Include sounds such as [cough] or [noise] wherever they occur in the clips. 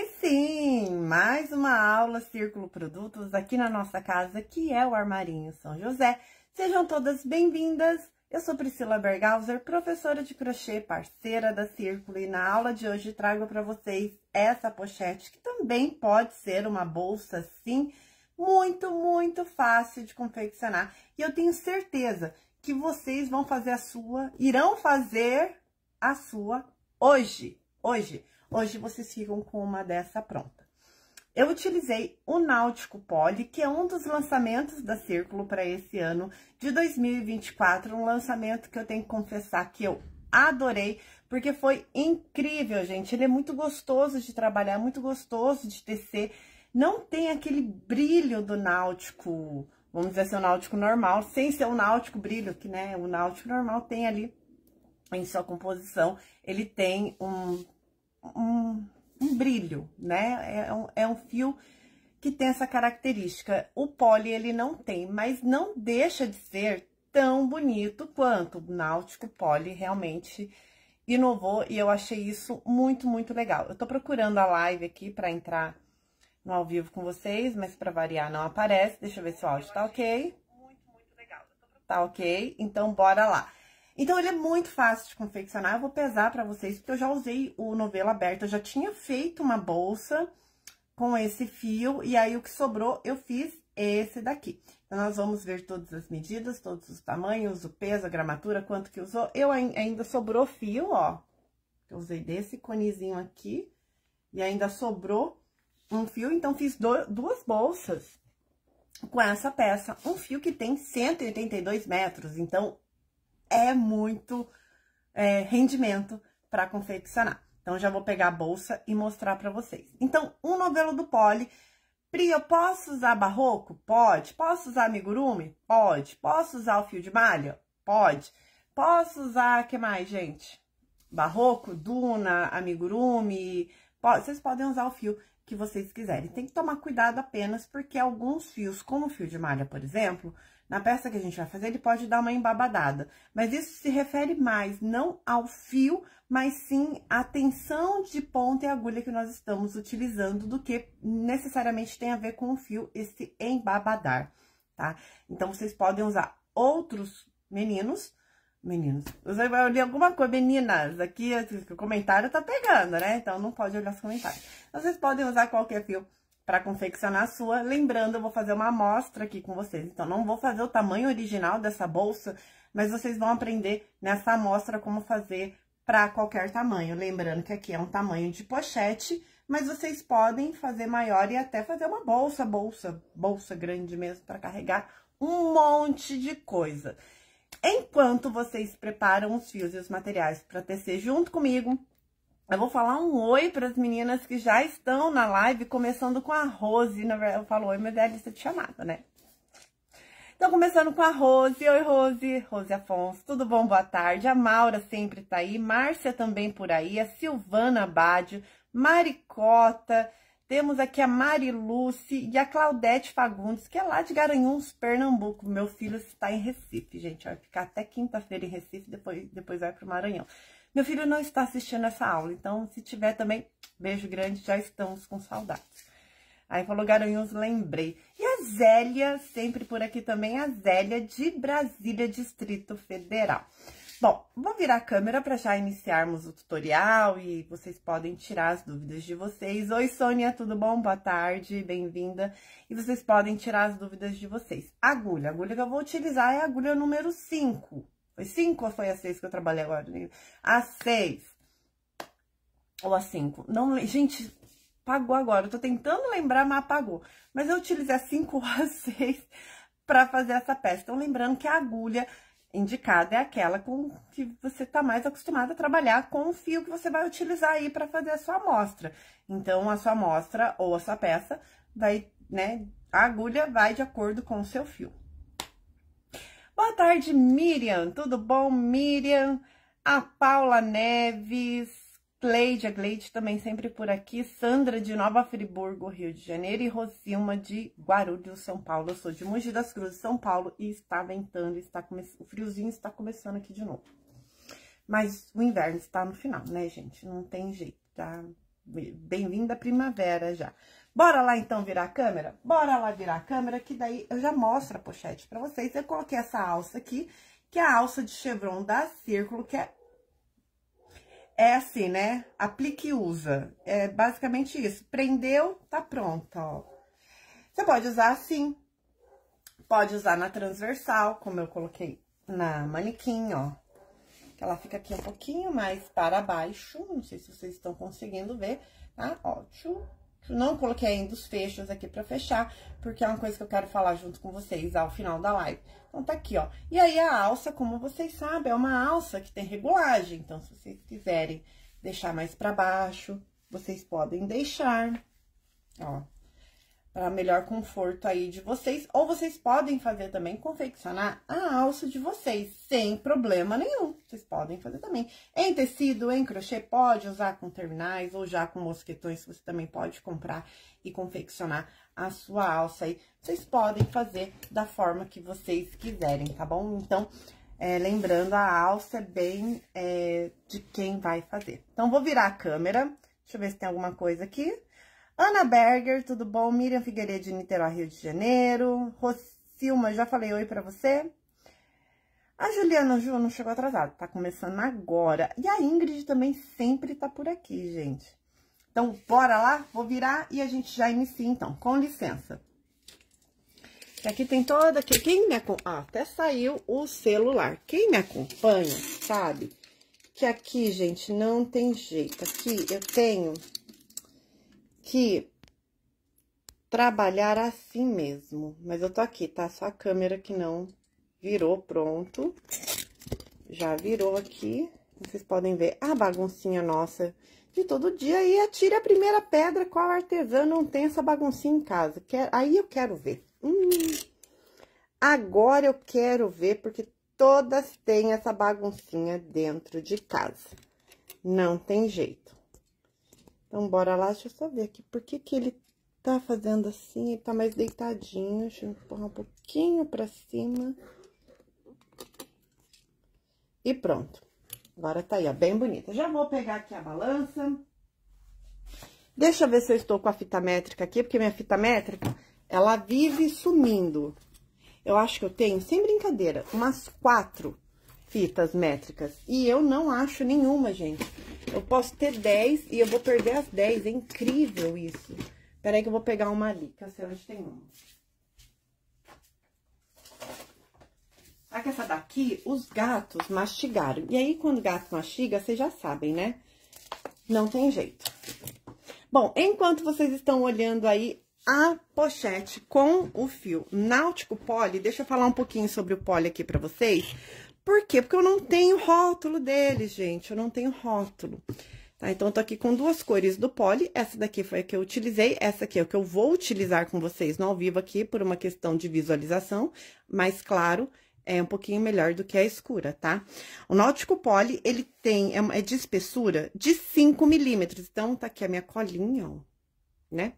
E sim, mais uma aula Círculo Produtos aqui na nossa casa, que é o Armarinho São José. Sejam todas bem-vindas. Eu sou Priscila Bergauser, professora de crochê, parceira da Círculo, e na aula de hoje trago para vocês essa pochete, que também pode ser uma bolsa, sim, muito, muito fácil de confeccionar. E eu tenho certeza que vocês vão fazer a sua, irão fazer a sua hoje, hoje. Hoje vocês ficam com uma dessa pronta. Eu utilizei o Náutico Poli, que é um dos lançamentos da Círculo para esse ano de 2024, um lançamento que eu tenho que confessar que eu adorei, porque foi incrível, gente. Ele é muito gostoso de trabalhar, muito gostoso de tecer. Não tem aquele brilho do náutico, vamos dizer assim, o náutico normal, sem ser o náutico brilho, que né, o náutico normal tem ali em sua composição, ele tem um um, um brilho, né? É, é um, é um fio que tem essa característica. O poli ele não tem, mas não deixa de ser tão bonito quanto o Náutico Poli realmente inovou e eu achei isso muito, muito legal. Eu tô procurando a live aqui para entrar no ao vivo com vocês, mas para variar não aparece. Deixa eu ver se o áudio tá ok. Muito, muito legal. Tá ok? Então bora lá. Então, ele é muito fácil de confeccionar. Eu vou pesar pra vocês, porque eu já usei o novelo aberto. Eu já tinha feito uma bolsa com esse fio, e aí o que sobrou, eu fiz esse daqui. Então, nós vamos ver todas as medidas, todos os tamanhos, o peso, a gramatura, quanto que usou. Eu ainda sobrou fio, ó. Eu usei desse conezinho aqui, e ainda sobrou um fio. Então, fiz do, duas bolsas com essa peça. Um fio que tem 182 metros, então é muito é, rendimento para confeccionar. Então, já vou pegar a bolsa e mostrar para vocês. Então, um novelo do Poli. Pri, eu posso usar barroco? Pode. Posso usar amigurumi? Pode. Posso usar o fio de malha? Pode. Posso usar, que mais, gente? Barroco, duna, amigurumi. Pode. Vocês podem usar o fio que vocês quiserem. Tem que tomar cuidado apenas porque alguns fios, como o fio de malha, por exemplo, na peça que a gente vai fazer, ele pode dar uma embabadada, mas isso se refere mais não ao fio, mas sim à tensão de ponta e agulha que nós estamos utilizando, do que necessariamente tem a ver com o fio, esse embabadar, tá? Então, vocês podem usar outros meninos, meninos, eu li alguma coisa, meninas, aqui o comentário tá pegando, né? Então, não pode olhar os comentários. Então, vocês podem usar qualquer fio para confeccionar a sua. Lembrando, eu vou fazer uma amostra aqui com vocês. Então, não vou fazer o tamanho original dessa bolsa, mas vocês vão aprender nessa amostra como fazer para qualquer tamanho. Lembrando que aqui é um tamanho de pochete, mas vocês podem fazer maior e até fazer uma bolsa, bolsa, bolsa grande mesmo para carregar um monte de coisa. Enquanto vocês preparam os fios e os materiais para tecer junto comigo, eu vou falar um oi para as meninas que já estão na live, começando com a Rose. Na verdade, eu falo oi, mas é a lista de chamada, né? Então, começando com a Rose. Oi, Rose. Rose Afonso, tudo bom? Boa tarde. A Maura sempre tá aí. Márcia também por aí. A Silvana Abadio. Maricota. Temos aqui a Mari Lúcia e a Claudete Fagundes, que é lá de Garanhuns, Pernambuco. Meu filho está em Recife, gente. Vai ficar até quinta-feira em Recife, depois, depois vai para o Maranhão. Meu filho não está assistindo essa aula, então se tiver também, beijo grande, já estamos com saudades. Aí falou Garanhuns, lembrei. E a Zélia, sempre por aqui também, a Zélia de Brasília, Distrito Federal. Bom, vou virar a câmera para já iniciarmos o tutorial e vocês podem tirar as dúvidas de vocês. Oi, Sônia, tudo bom? Boa tarde, bem-vinda. E vocês podem tirar as dúvidas de vocês. Agulha, a agulha que eu vou utilizar é a agulha número 5, foi cinco ou foi a seis que eu trabalhei agora? A seis. Ou a cinco. Não, gente, apagou agora. Eu tô tentando lembrar, mas apagou. Mas eu utilizei a 5 ou a 6 pra fazer essa peça. Então, lembrando que a agulha indicada é aquela com que você tá mais acostumado a trabalhar com o fio que você vai utilizar aí para fazer a sua amostra. Então, a sua amostra ou a sua peça vai, né, a agulha vai de acordo com o seu fio. Boa tarde, Miriam. Tudo bom, Miriam? A Paula Neves, Cleide, a também sempre por aqui, Sandra de Nova Friburgo, Rio de Janeiro, e Rosilma de Guarulhos, São Paulo. Eu sou de Mogi das Cruzes, São Paulo, e está ventando, está come... o friozinho está começando aqui de novo. Mas o inverno está no final, né, gente? Não tem jeito, tá? Bem-vinda a primavera já. Bora lá então virar a câmera? Bora lá virar a câmera, que daí eu já mostro a pochete para vocês. Eu coloquei essa alça aqui, que é a alça de chevron da Círculo, que é é assim, né? Aplique e usa. É basicamente isso. Prendeu, tá pronta, ó. Você pode usar assim. Pode usar na transversal, como eu coloquei na manequim, ó. Que ela fica aqui um pouquinho mais para baixo. Não sei se vocês estão conseguindo ver, tá? ótimo. Não coloquei ainda os fechos aqui pra fechar, porque é uma coisa que eu quero falar junto com vocês ao final da live. Então, tá aqui, ó. E aí, a alça, como vocês sabem, é uma alça que tem regulagem. Então, se vocês quiserem deixar mais pra baixo, vocês podem deixar, ó para melhor conforto aí de vocês. Ou vocês podem fazer também, confeccionar a alça de vocês, sem problema nenhum. Vocês podem fazer também. Em tecido, em crochê, pode usar com terminais ou já com mosquetões, você também pode comprar e confeccionar a sua alça aí. Vocês podem fazer da forma que vocês quiserem, tá bom? Então, é, lembrando, a alça é bem é, de quem vai fazer. Então, vou virar a câmera. Deixa eu ver se tem alguma coisa aqui. Ana Berger, tudo bom? Miriam Figueiredo de Niterói, Rio de Janeiro. Rosilma, já falei oi para você. A Juliana Ju não chegou atrasada, tá começando agora. E a Ingrid também sempre tá por aqui, gente. Então, bora lá? Vou virar e a gente já inicia, então. Com licença. E aqui tem toda... Aqui, quem me acompanha... Ah, até saiu o celular. Quem me acompanha sabe que aqui, gente, não tem jeito. Aqui eu tenho que trabalhar assim mesmo. Mas eu tô aqui, tá? Só a câmera que não virou, pronto. Já virou aqui. Vocês podem ver a baguncinha nossa de todo dia. E atire a primeira pedra, qual artesã não tem essa baguncinha em casa? Quer... É, aí eu quero ver. Hum. Agora eu quero ver, porque todas têm essa baguncinha dentro de casa. Não tem jeito. Então, bora lá, deixa eu só ver aqui. Por que que ele tá fazendo assim? Ele tá mais deitadinho. Deixa eu empurrar um pouquinho pra cima. E pronto. Agora tá aí, ó, bem bonita. Já vou pegar aqui a balança. Deixa eu ver se eu estou com a fita métrica aqui, porque minha fita métrica, ela vive sumindo. Eu acho que eu tenho, sem brincadeira, umas quatro fitas métricas. E eu não acho nenhuma, gente. Eu posso ter 10 e eu vou perder as 10. É incrível isso. Peraí que eu vou pegar uma ali, que eu sei onde tem uma. Só que essa daqui, os gatos mastigaram. E aí, quando o gato mastiga, vocês já sabem, né? Não tem jeito. Bom, enquanto vocês estão olhando aí a pochete com o fio Náutico Poli, deixa eu falar um pouquinho sobre o Poli aqui para vocês, por quê? Porque eu não tenho rótulo dele, gente. Eu não tenho rótulo. Tá? Então, eu tô aqui com duas cores do poli. Essa daqui foi a que eu utilizei. Essa aqui é o que eu vou utilizar com vocês no ao vivo aqui, por uma questão de visualização. Mas, claro, é um pouquinho melhor do que a escura, tá? O Náutico Poli, ele tem, é, é de espessura de 5 milímetros. Então, tá aqui a minha colinha, ó né?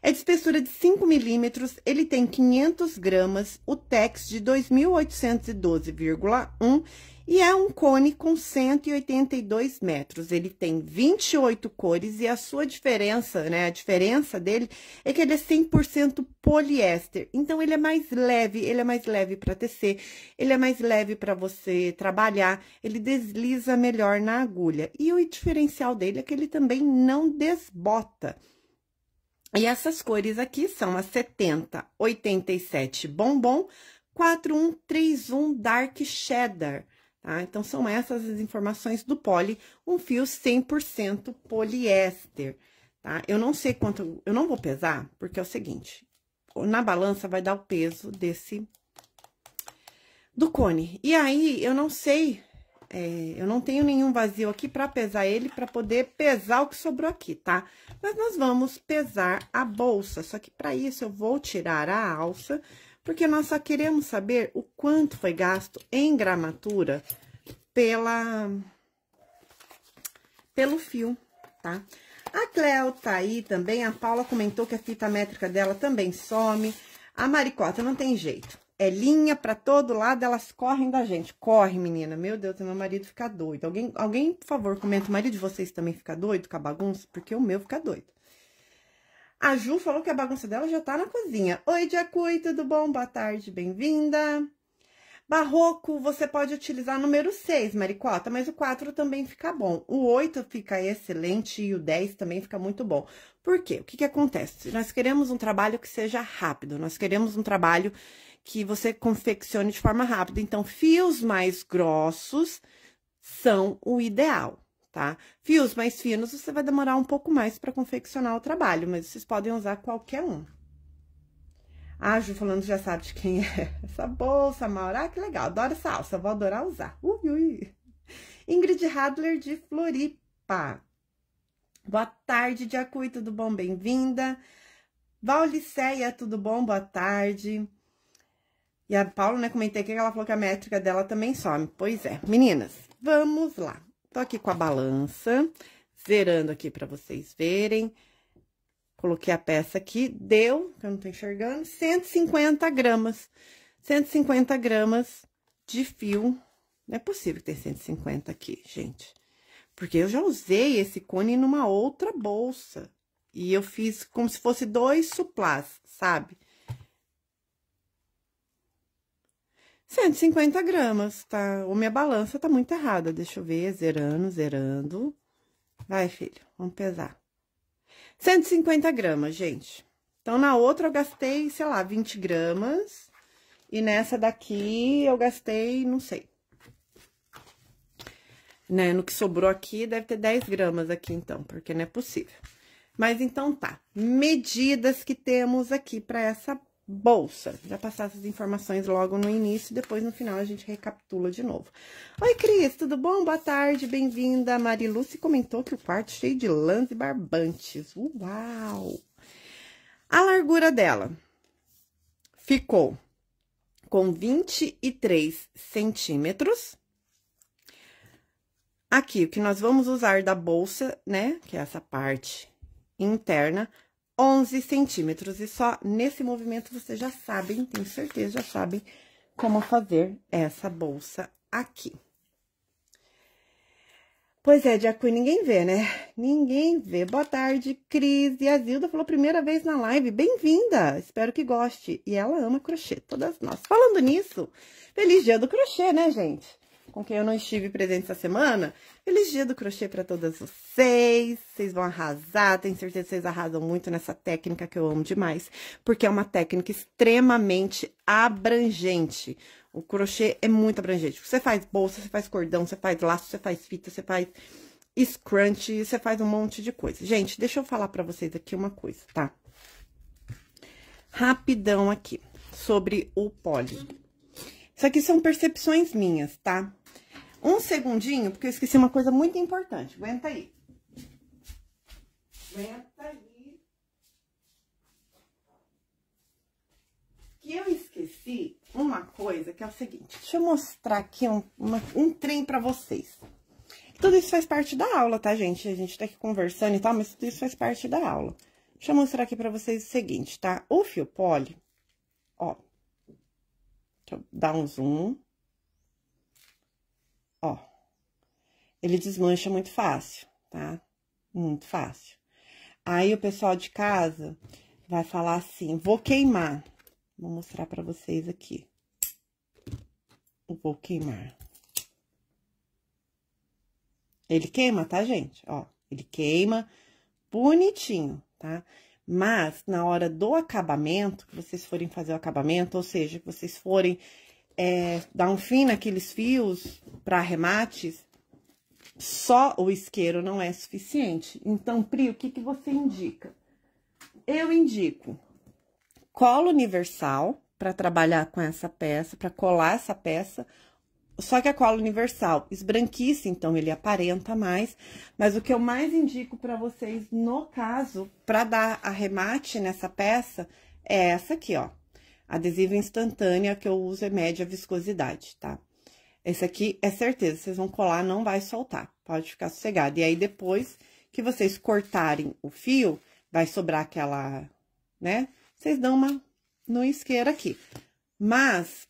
É de espessura de 5 milímetros, ele tem 500 gramas, o tex de 2.812,1 e é um cone com 182 metros. Ele tem 28 cores e a sua diferença, né? A diferença dele é que ele é 100% poliéster. Então, ele é mais leve, ele é mais leve para tecer, ele é mais leve para você trabalhar, ele desliza melhor na agulha. E o diferencial dele é que ele também não desbota. E essas cores aqui são a 87 bombom, 4131 dark cheddar, tá? Então, são essas as informações do poli, um fio 100% poliéster, tá? Eu não sei quanto, eu não vou pesar, porque é o seguinte, na balança vai dar o peso desse, do cone. E aí, eu não sei é, eu não tenho nenhum vazio aqui para pesar ele, para poder pesar o que sobrou aqui, tá? Mas nós vamos pesar a bolsa, só que para isso eu vou tirar a alça, porque nós só queremos saber o quanto foi gasto em gramatura pela pelo fio, tá? A Cleo tá aí também, a Paula comentou que a fita métrica dela também some. A Maricota não tem jeito é linha para todo lado, elas correm da gente. Corre, menina. Meu Deus, meu marido fica doido. Alguém, alguém, por favor, comenta, o marido de vocês também fica doido com a bagunça? Porque o meu fica doido. A Ju falou que a bagunça dela já tá na cozinha. Oi, Diacui, tudo bom? Boa tarde, bem-vinda. Barroco, você pode utilizar número 6, Maricota, mas o 4 também fica bom. O 8 fica excelente e o 10 também fica muito bom. Por quê? O que, que acontece? Nós queremos um trabalho que seja rápido, nós queremos um trabalho que você confeccione de forma rápida. Então, fios mais grossos são o ideal, tá? Fios mais finos você vai demorar um pouco mais para confeccionar o trabalho, mas vocês podem usar qualquer um. Ah, Ju falando, já sabe de quem é [laughs] essa bolsa, Maura. Ah, que legal, adoro essa alça, vou adorar usar. Ui, ui. Ingrid Hadler de Floripa. Boa tarde, Diacuí, tudo bom? Bem-vinda. Valiceia, tudo bom? Boa tarde. E a Paula, né, comentei que ela falou que a métrica dela também some. Pois é. Meninas, vamos lá. Tô aqui com a balança, zerando aqui para vocês verem. Coloquei a peça aqui, deu, que eu não tô enxergando, 150 gramas. 150 gramas de fio. Não é possível ter 150 aqui, gente. Porque eu já usei esse cone numa outra bolsa. E eu fiz como se fosse dois suplás, sabe? 150 gramas, tá? Ou minha balança tá muito errada. Deixa eu ver, zerando, zerando. Vai, filho, vamos pesar. 150 gramas, gente. Então, na outra eu gastei, sei lá, 20 gramas. E nessa daqui eu gastei, não sei. Né, no que sobrou aqui, deve ter 10 gramas aqui, então, porque não é possível. Mas, então, tá. Medidas que temos aqui para essa bolsa. Já passar essas informações logo no início, depois no final a gente recapitula de novo. Oi, Cris, tudo bom? Boa tarde, bem-vinda. Mari Mariluce comentou que o quarto é cheio de lãs e barbantes. Uau! A largura dela ficou com 23 centímetros. Aqui, o que nós vamos usar da bolsa, né, que é essa parte interna, 11 centímetros. E só nesse movimento vocês já sabem, tenho certeza, já sabem como fazer essa bolsa aqui. Pois é, de acordo, ninguém vê, né? Ninguém vê. Boa tarde, Cris. E a Zilda falou primeira vez na live. Bem-vinda! Espero que goste. E ela ama crochê, todas nós. Falando nisso, feliz dia do crochê, né, gente? com quem eu não estive presente essa semana. Feliz dia do crochê para todas vocês. Vocês vão arrasar, tenho certeza que vocês arrasam muito nessa técnica que eu amo demais, porque é uma técnica extremamente abrangente. O crochê é muito abrangente. Você faz bolsa, você faz cordão, você faz laço, você faz fita, você faz scrunch, você faz um monte de coisa. Gente, deixa eu falar para vocês aqui uma coisa, tá? Rapidão aqui sobre o poli. Isso aqui são percepções minhas, tá? Um segundinho, porque eu esqueci uma coisa muito importante. Aguenta aí. Aguenta aí. Que eu esqueci uma coisa que é o seguinte. Deixa eu mostrar aqui um, uma, um trem pra vocês. Tudo isso faz parte da aula, tá, gente? A gente tá aqui conversando e tal, mas tudo isso faz parte da aula. Deixa eu mostrar aqui pra vocês o seguinte, tá? O fio poli, ó. Deixa eu dar um zoom. Ó, ele desmancha muito fácil, tá? Muito fácil. Aí o pessoal de casa vai falar assim, vou queimar. Vou mostrar pra vocês aqui. Vou queimar. Ele queima, tá, gente? Ó, ele queima bonitinho, tá? Mas, na hora do acabamento, que vocês forem fazer o acabamento, ou seja, que vocês forem é, dar um fim naqueles fios para arremates, só o isqueiro não é suficiente. Então, Pri, o que, que você indica? Eu indico cola universal para trabalhar com essa peça, para colar essa peça. Só que a é cola universal esbranquiça, então ele aparenta mais. Mas o que eu mais indico para vocês, no caso, para dar arremate nessa peça, é essa aqui, ó. Adesivo instantânea que eu uso é média viscosidade, tá? Esse aqui é certeza, vocês vão colar, não vai soltar, pode ficar sossegado. E aí, depois que vocês cortarem o fio, vai sobrar aquela, né? Vocês dão uma no isqueiro aqui. Mas,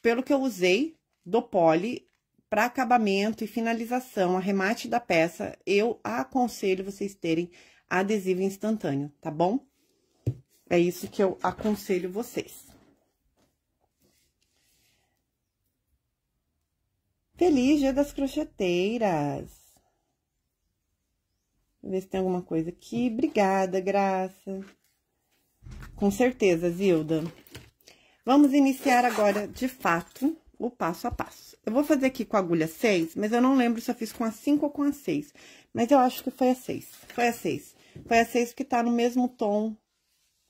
pelo que eu usei do pole, para acabamento e finalização, arremate da peça, eu aconselho vocês terem adesivo instantâneo, tá bom? É isso que eu aconselho vocês. Feliz Dia das Crocheteiras! Vou ver se tem alguma coisa aqui. Obrigada, Graça. Com certeza, Zilda. Vamos iniciar agora, de fato, o passo a passo. Eu vou fazer aqui com a agulha 6, mas eu não lembro se eu fiz com a 5 ou com a 6. Mas eu acho que foi a 6. Foi a 6. Foi a 6 que tá no mesmo tom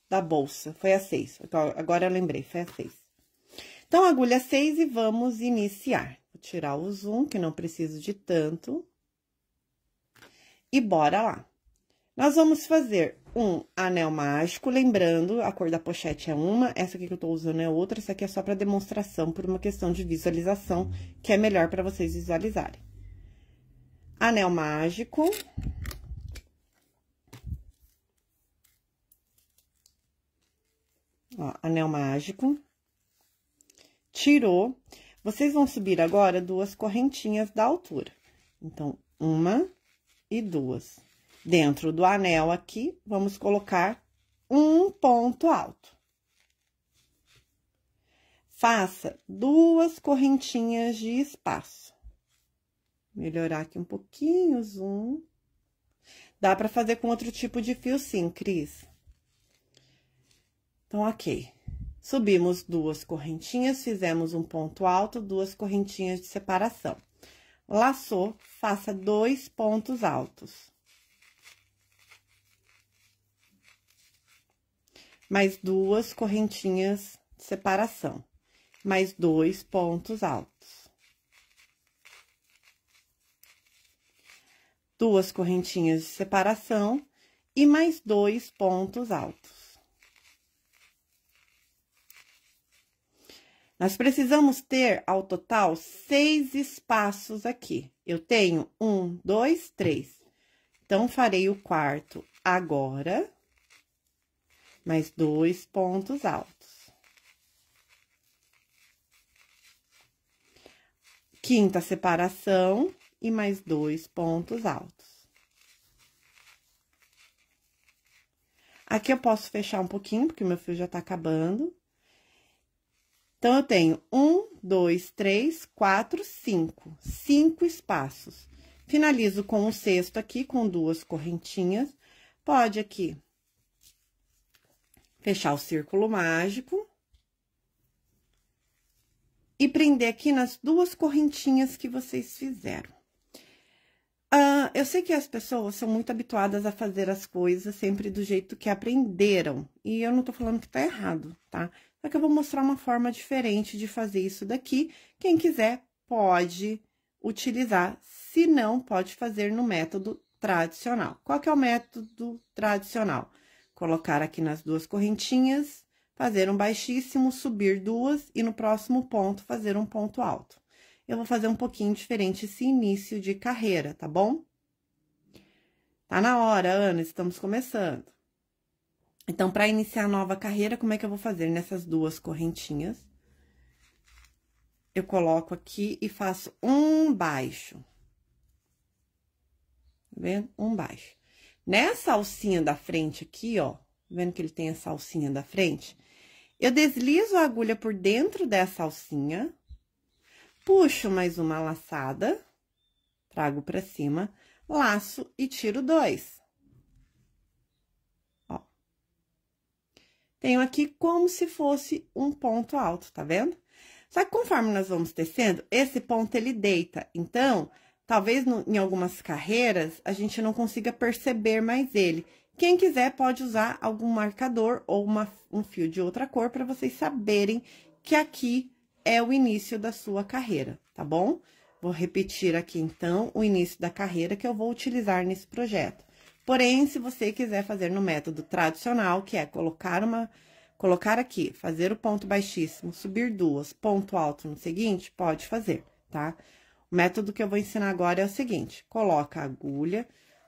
da bolsa. Foi a 6. Então, agora eu lembrei, foi a 6. Então, agulha 6 e vamos iniciar tirar o zoom, que não preciso de tanto. E bora lá. Nós vamos fazer um anel mágico, lembrando, a cor da pochete é uma, essa aqui que eu tô usando é outra, essa aqui é só para demonstração, por uma questão de visualização, que é melhor para vocês visualizarem. Anel mágico. Ó, anel mágico. Tirou. Vocês vão subir agora duas correntinhas da altura. Então, uma e duas. Dentro do anel aqui, vamos colocar um ponto alto. Faça duas correntinhas de espaço. Melhorar aqui um pouquinho o zoom. Dá para fazer com outro tipo de fio sim, Cris. Então, ok. Subimos duas correntinhas, fizemos um ponto alto, duas correntinhas de separação. Laçou, faça dois pontos altos. Mais duas correntinhas de separação. Mais dois pontos altos. duas correntinhas de separação e mais dois pontos altos. Nós precisamos ter, ao total, seis espaços aqui. Eu tenho um, dois, três. Então, farei o quarto agora, mais dois pontos altos. Quinta separação e mais dois pontos altos. Aqui eu posso fechar um pouquinho, porque meu fio já tá acabando. Então, eu tenho um, dois, três, quatro, cinco. Cinco espaços. Finalizo com o sexto aqui, com duas correntinhas. Pode aqui fechar o círculo mágico. E prender aqui nas duas correntinhas que vocês fizeram. Uh, eu sei que as pessoas são muito habituadas a fazer as coisas sempre do jeito que aprenderam. E eu não tô falando que tá errado, tá? Só que eu vou mostrar uma forma diferente de fazer isso daqui. Quem quiser pode utilizar, se não, pode fazer no método tradicional. Qual que é o método tradicional? Colocar aqui nas duas correntinhas, fazer um baixíssimo, subir duas e no próximo ponto fazer um ponto alto. Eu vou fazer um pouquinho diferente esse início de carreira, tá bom? Tá na hora, Ana, estamos começando. Então, para iniciar a nova carreira, como é que eu vou fazer? Nessas duas correntinhas, eu coloco aqui e faço um baixo. Tá vendo? Um baixo. Nessa alcinha da frente aqui, ó, tá vendo que ele tem essa alcinha da frente? Eu deslizo a agulha por dentro dessa alcinha, puxo mais uma laçada, trago para cima, laço e tiro dois. tenho aqui como se fosse um ponto alto, tá vendo? Só que conforme nós vamos tecendo, esse ponto ele deita. Então, talvez no, em algumas carreiras a gente não consiga perceber mais ele. Quem quiser pode usar algum marcador ou uma, um fio de outra cor para vocês saberem que aqui é o início da sua carreira, tá bom? Vou repetir aqui, então, o início da carreira que eu vou utilizar nesse projeto. Porém, se você quiser fazer no método tradicional, que é colocar uma colocar aqui, fazer o ponto baixíssimo, subir duas, ponto alto no seguinte, pode fazer, tá? O método que eu vou ensinar agora é o seguinte: coloca a agulha,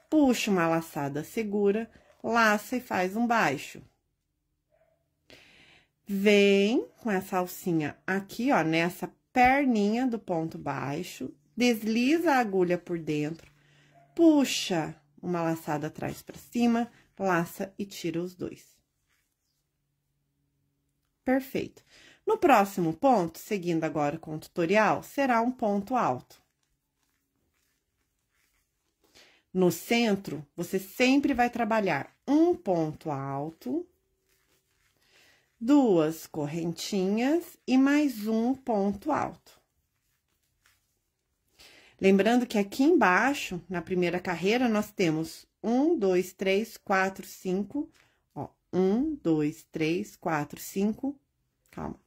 puxa uma laçada segura, laça e faz um baixo. Vem com essa alcinha aqui, ó, nessa perninha do ponto baixo, desliza a agulha por dentro, puxa uma laçada atrás para cima, laça e tira os dois. Perfeito. No próximo ponto, seguindo agora com o tutorial, será um ponto alto. No centro, você sempre vai trabalhar um ponto alto, duas correntinhas e mais um ponto alto. Lembrando que aqui embaixo, na primeira carreira, nós temos um, dois, três, quatro, cinco. Ó, um, dois, três, quatro, cinco. Calma.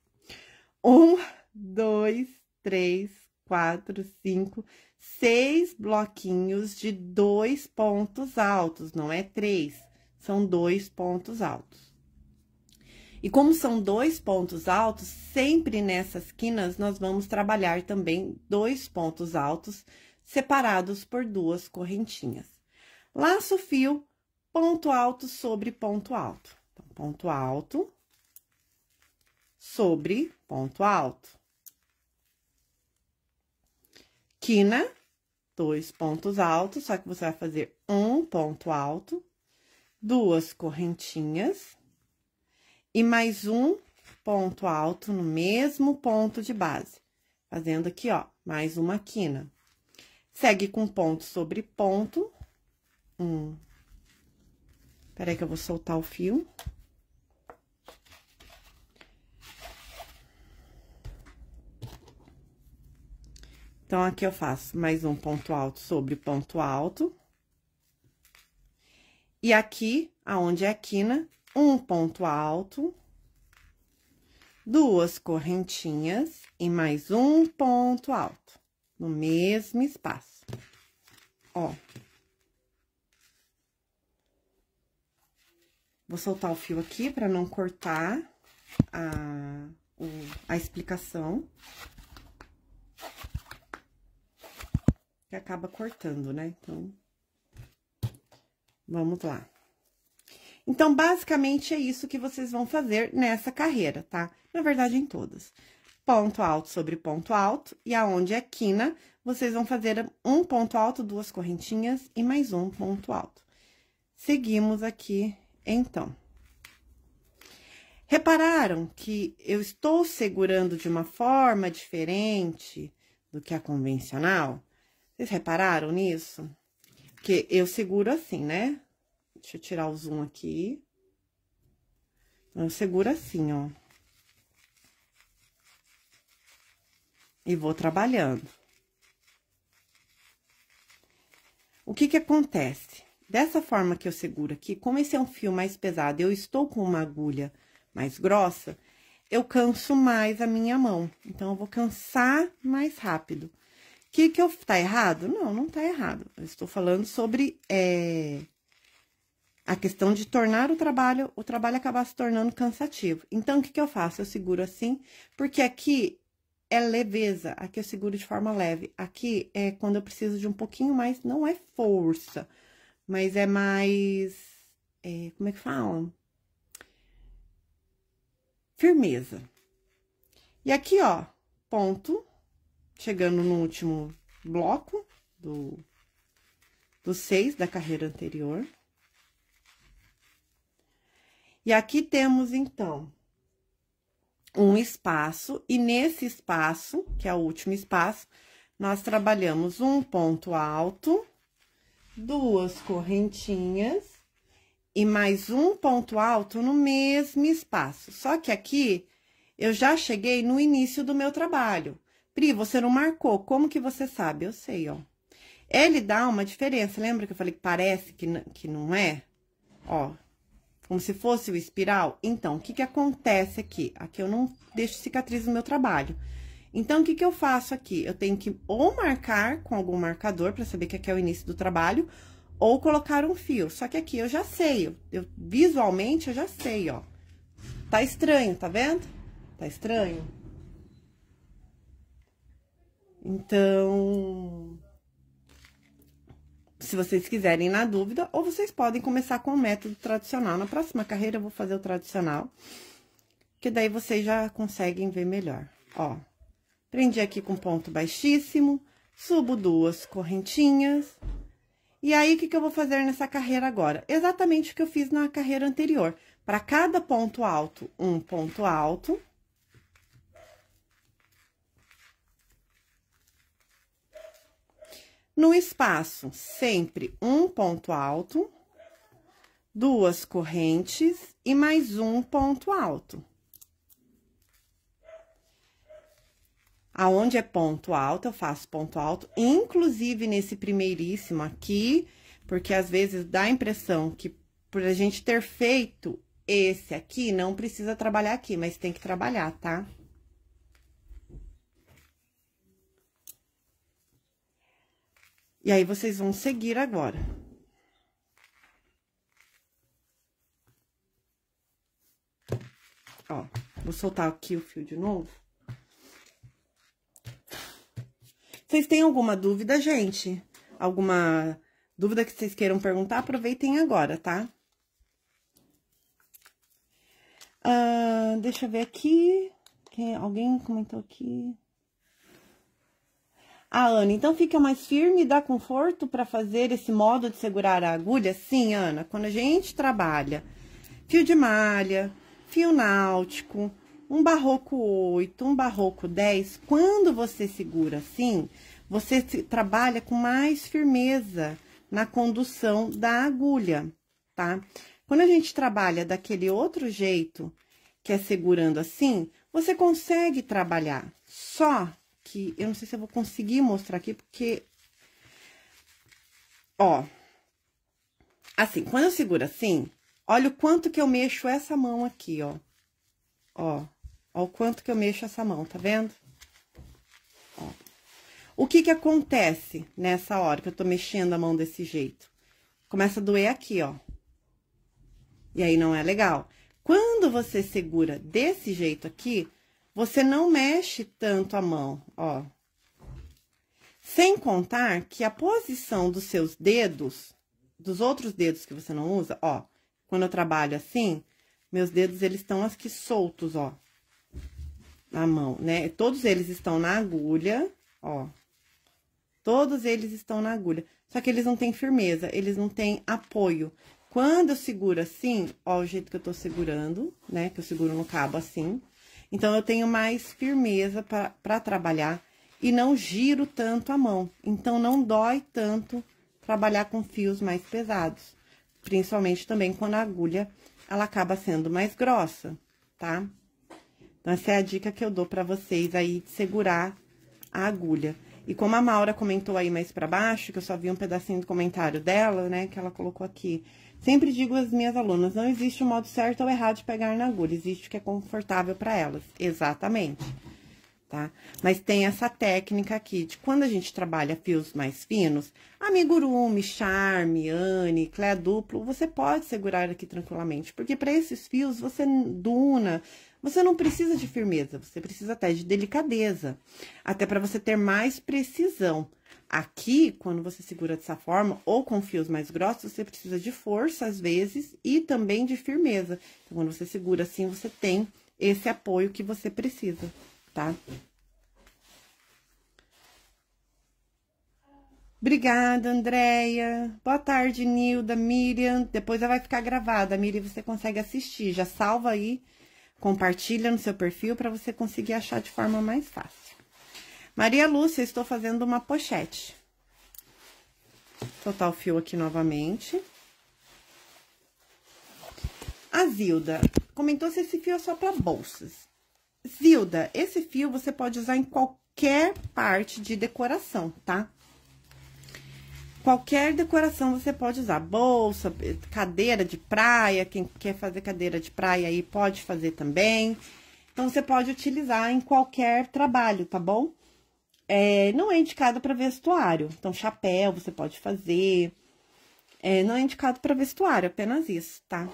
Um, dois, três, quatro, cinco, seis bloquinhos de dois pontos altos, não é três, são dois pontos altos. E como são dois pontos altos, sempre nessas quinas nós vamos trabalhar também dois pontos altos separados por duas correntinhas. Laço fio, ponto alto sobre ponto alto. Então, ponto alto sobre ponto alto. Quina, dois pontos altos, só que você vai fazer um ponto alto, duas correntinhas e mais um ponto alto no mesmo ponto de base, fazendo aqui, ó, mais uma quina. Segue com ponto sobre ponto. Um. Peraí que eu vou soltar o fio. Então, aqui eu faço mais um ponto alto sobre ponto alto. E aqui, aonde é a quina, um ponto alto, duas correntinhas e mais um ponto alto no mesmo espaço. Ó. Vou soltar o fio aqui para não cortar a, o, a explicação. Que acaba cortando, né? Então, vamos lá. Então, basicamente, é isso que vocês vão fazer nessa carreira, tá? Na verdade, em todas. Ponto alto sobre ponto alto, e aonde é quina, vocês vão fazer um ponto alto, duas correntinhas e mais um ponto alto. Seguimos aqui, então. Repararam que eu estou segurando de uma forma diferente do que a convencional? Vocês repararam nisso? Porque eu seguro assim, né? Deixa eu tirar o zoom aqui. Então, eu seguro assim, ó. E vou trabalhando. O que que acontece? Dessa forma que eu seguro aqui, como esse é um fio mais pesado, eu estou com uma agulha mais grossa, eu canso mais a minha mão. Então, eu vou cansar mais rápido. O que que eu... Tá errado? Não, não tá errado. Eu estou falando sobre... É a questão de tornar o trabalho, o trabalho acabar se tornando cansativo. Então, o que, que eu faço? Eu seguro assim, porque aqui é leveza, aqui eu seguro de forma leve. Aqui é quando eu preciso de um pouquinho mais, não é força, mas é mais. É, como é que fala? Firmeza. E aqui, ó, ponto, chegando no último bloco do, do seis da carreira anterior. E aqui temos, então, um espaço, e nesse espaço, que é o último espaço, nós trabalhamos um ponto alto, duas correntinhas e mais um ponto alto no mesmo espaço. Só que aqui eu já cheguei no início do meu trabalho. Pri, você não marcou, como que você sabe? Eu sei, ó. Ele dá uma diferença, lembra que eu falei que parece que, que não é? Ó, como se fosse o espiral. Então, o que que acontece aqui? Aqui eu não deixo cicatriz no meu trabalho. Então, o que que eu faço aqui? Eu tenho que ou marcar com algum marcador para saber que aqui é o início do trabalho, ou colocar um fio. Só que aqui eu já sei, eu, eu visualmente eu já sei, ó. Tá estranho, tá vendo? Tá estranho? Então, se vocês quiserem na dúvida, ou vocês podem começar com o método tradicional. Na próxima carreira eu vou fazer o tradicional, que daí vocês já conseguem ver melhor. Ó, prendi aqui com ponto baixíssimo, subo duas correntinhas. E aí, o que, que eu vou fazer nessa carreira agora? Exatamente o que eu fiz na carreira anterior. Para cada ponto alto, um ponto alto. No espaço, sempre um ponto alto, duas correntes e mais um ponto alto. Aonde é ponto alto, eu faço ponto alto, inclusive nesse primeiríssimo aqui, porque às vezes dá a impressão que por a gente ter feito esse aqui, não precisa trabalhar aqui, mas tem que trabalhar, tá? Tá? E aí, vocês vão seguir agora. Ó, vou soltar aqui o fio de novo. Vocês têm alguma dúvida, gente? Alguma dúvida que vocês queiram perguntar? Aproveitem agora, tá? Ah, deixa eu ver aqui. Quem, alguém comentou aqui. A ah, Ana, então fica mais firme e dá conforto para fazer esse modo de segurar a agulha? Sim, Ana, quando a gente trabalha fio de malha, fio náutico, um barroco 8, um barroco 10, quando você segura assim, você trabalha com mais firmeza na condução da agulha, tá? Quando a gente trabalha daquele outro jeito, que é segurando assim, você consegue trabalhar, só que eu não sei se eu vou conseguir mostrar aqui, porque, ó, assim, quando eu seguro assim, olha o quanto que eu mexo essa mão aqui, ó, ó, ó o quanto que eu mexo essa mão, tá vendo? Ó. O que que acontece nessa hora que eu tô mexendo a mão desse jeito? Começa a doer aqui, ó. E aí não é legal. Quando você segura desse jeito aqui, você não mexe tanto a mão, ó. Sem contar que a posição dos seus dedos, dos outros dedos que você não usa, ó. Quando eu trabalho assim, meus dedos, eles estão aqui soltos, ó. Na mão, né? Todos eles estão na agulha, ó. Todos eles estão na agulha. Só que eles não têm firmeza, eles não têm apoio. Quando eu seguro assim, ó, o jeito que eu tô segurando, né? Que eu seguro no cabo assim. Então, eu tenho mais firmeza para trabalhar e não giro tanto a mão. Então, não dói tanto trabalhar com fios mais pesados, principalmente também quando a agulha ela acaba sendo mais grossa, tá? Então, essa é a dica que eu dou para vocês aí de segurar a agulha. E como a Maura comentou aí mais para baixo, que eu só vi um pedacinho do comentário dela, né, que ela colocou aqui, Sempre digo às minhas alunas, não existe um modo certo ou errado de pegar na agulha, existe o que é confortável para elas. Exatamente. Tá? Mas tem essa técnica aqui de quando a gente trabalha fios mais finos, amigurumi, charme, ane, clé duplo, você pode segurar aqui tranquilamente, porque para esses fios você duna, você não precisa de firmeza, você precisa até de delicadeza, até para você ter mais precisão. Aqui, quando você segura dessa forma, ou com fios mais grossos, você precisa de força, às vezes, e também de firmeza. Então, quando você segura assim, você tem esse apoio que você precisa, tá? Obrigada, Andréia. Boa tarde, Nilda, Miriam. Depois ela vai ficar gravada, Miriam, você consegue assistir. Já salva aí, compartilha no seu perfil para você conseguir achar de forma mais fácil. Maria Lúcia, estou fazendo uma pochete. Total fio aqui novamente. A Zilda comentou se esse fio é só para bolsas. Zilda, esse fio você pode usar em qualquer parte de decoração, tá? Qualquer decoração você pode usar, bolsa, cadeira de praia, quem quer fazer cadeira de praia aí pode fazer também. Então, você pode utilizar em qualquer trabalho, tá bom? É, não é indicado para vestuário. Então, chapéu você pode fazer. É, não é indicado para vestuário, apenas isso, tá?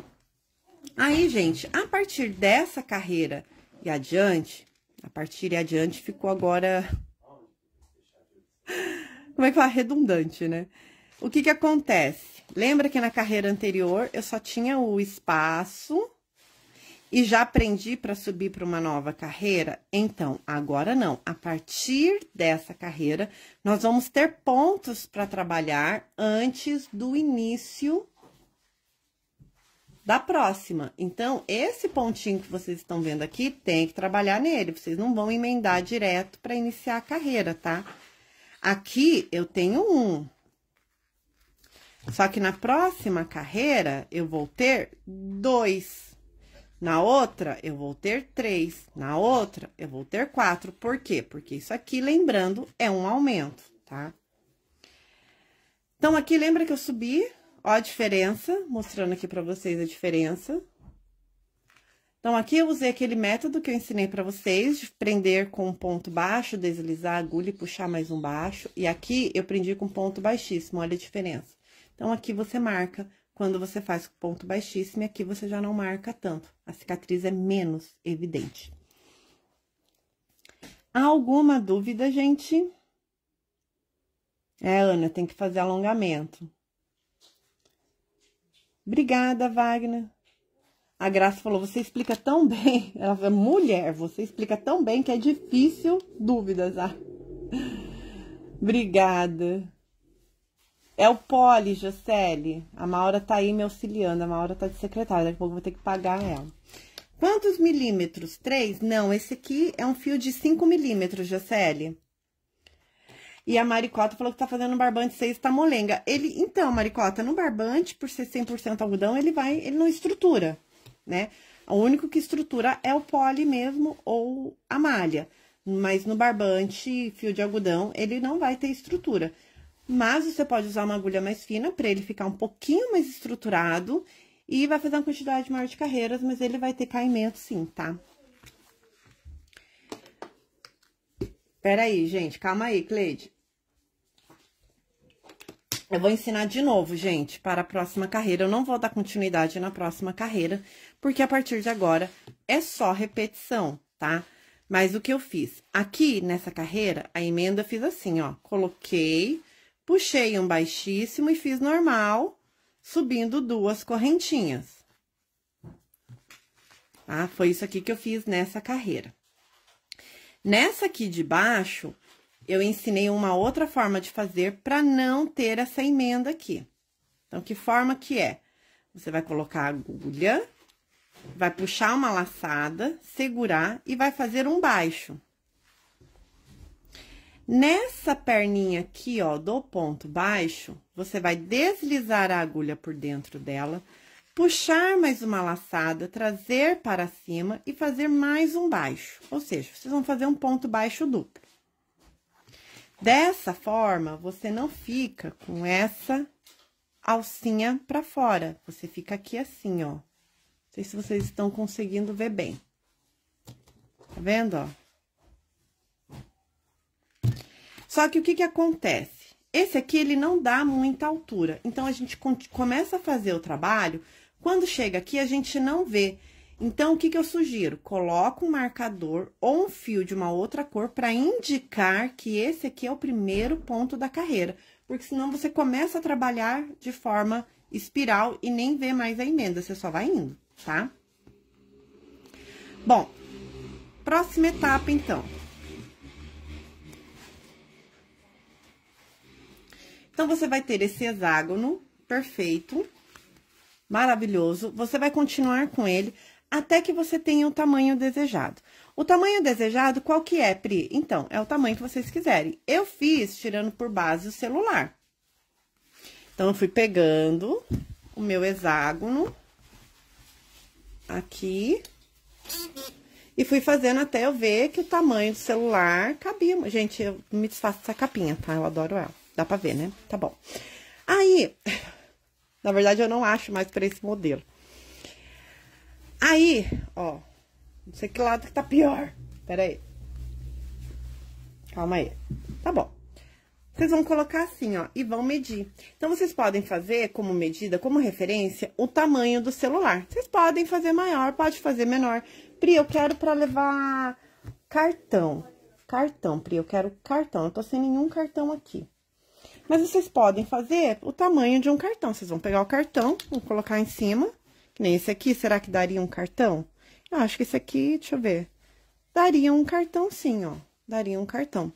Aí, gente, a partir dessa carreira e adiante, a partir e adiante ficou agora. [laughs] Como é que fala? Redundante, né? O que que acontece? Lembra que na carreira anterior eu só tinha o espaço e já aprendi para subir para uma nova carreira? Então, agora não. A partir dessa carreira, nós vamos ter pontos para trabalhar antes do início da próxima. Então, esse pontinho que vocês estão vendo aqui, tem que trabalhar nele. Vocês não vão emendar direto para iniciar a carreira, tá? Aqui eu tenho um. Só que na próxima carreira eu vou ter dois. Na outra, eu vou ter três. Na outra, eu vou ter quatro. Por quê? Porque isso aqui, lembrando, é um aumento, tá? Então, aqui, lembra que eu subi? Ó a diferença, mostrando aqui pra vocês a diferença. Então, aqui eu usei aquele método que eu ensinei pra vocês, de prender com um ponto baixo, deslizar a agulha e puxar mais um baixo. E aqui, eu prendi com um ponto baixíssimo, olha a diferença. Então, aqui você marca quando você faz com ponto baixíssimo, aqui você já não marca tanto. A cicatriz é menos evidente. Há alguma dúvida, gente? É, Ana, tem que fazer alongamento. Obrigada, Wagner. A Graça falou: você explica tão bem. [laughs] Ela falou, mulher, você explica tão bem que é difícil dúvidas. Ah. [laughs] Obrigada. É o Poli, Jocely. A Maura tá aí me auxiliando. A Maura tá de secretária. Daqui a pouco eu vou ter que pagar ela. Quantos milímetros? Três? Não, esse aqui é um fio de 5 milímetros, Jocely. E a Maricota falou que tá fazendo um barbante 6 tamolenga. Ele, então, Maricota, no barbante, por ser 100% algodão, ele vai, ele não estrutura, né? O único que estrutura é o poli mesmo ou a malha. Mas no barbante, fio de algodão, ele não vai ter estrutura mas você pode usar uma agulha mais fina para ele ficar um pouquinho mais estruturado e vai fazer uma quantidade maior de carreiras, mas ele vai ter caimento sim, tá? Pera aí, gente, calma aí, Cleide. Eu vou ensinar de novo, gente, para a próxima carreira. Eu não vou dar continuidade na próxima carreira, porque a partir de agora é só repetição, tá? Mas o que eu fiz? Aqui, nessa carreira, a emenda eu fiz assim, ó. Coloquei Puxei um baixíssimo e fiz normal, subindo duas correntinhas. Tá? Foi isso aqui que eu fiz nessa carreira. Nessa aqui de baixo, eu ensinei uma outra forma de fazer para não ter essa emenda aqui. Então, que forma que é? Você vai colocar a agulha, vai puxar uma laçada, segurar e vai fazer um baixo. Nessa perninha aqui, ó, do ponto baixo, você vai deslizar a agulha por dentro dela, puxar mais uma laçada, trazer para cima e fazer mais um baixo. Ou seja, vocês vão fazer um ponto baixo duplo. Dessa forma, você não fica com essa alcinha para fora. Você fica aqui assim, ó. Não sei se vocês estão conseguindo ver bem. Tá vendo, ó? Só que o que, que acontece? Esse aqui, ele não dá muita altura. Então, a gente começa a fazer o trabalho, quando chega aqui, a gente não vê. Então, o que, que eu sugiro? Coloca um marcador ou um fio de uma outra cor para indicar que esse aqui é o primeiro ponto da carreira. Porque senão você começa a trabalhar de forma espiral e nem vê mais a emenda, você só vai indo, tá? Bom, próxima etapa, então. Então, você vai ter esse hexágono perfeito, maravilhoso. Você vai continuar com ele até que você tenha o tamanho desejado. O tamanho desejado, qual que é, Pri? Então, é o tamanho que vocês quiserem. Eu fiz tirando por base o celular. Então, eu fui pegando o meu hexágono aqui e fui fazendo até eu ver que o tamanho do celular cabia. Gente, eu me desfaço dessa capinha, tá? Eu adoro ela. Dá pra ver, né? Tá bom. Aí, [sighs] na verdade, eu não acho mais pra esse modelo. Aí, ó, não sei que lado que tá pior. Pera aí. Calma aí. Tá bom. Vocês vão colocar assim, ó, e vão medir. Então, vocês podem fazer como medida, como referência, o tamanho do celular. Vocês podem fazer maior, pode fazer menor. Pri, eu quero pra levar cartão. Cartão, Pri, eu quero cartão. Eu tô sem nenhum cartão aqui. Mas vocês podem fazer o tamanho de um cartão. Vocês vão pegar o cartão, vão colocar em cima. Que nem esse aqui, será que daria um cartão? Eu acho que esse aqui, deixa eu ver. Daria um cartão sim, ó. Daria um cartão.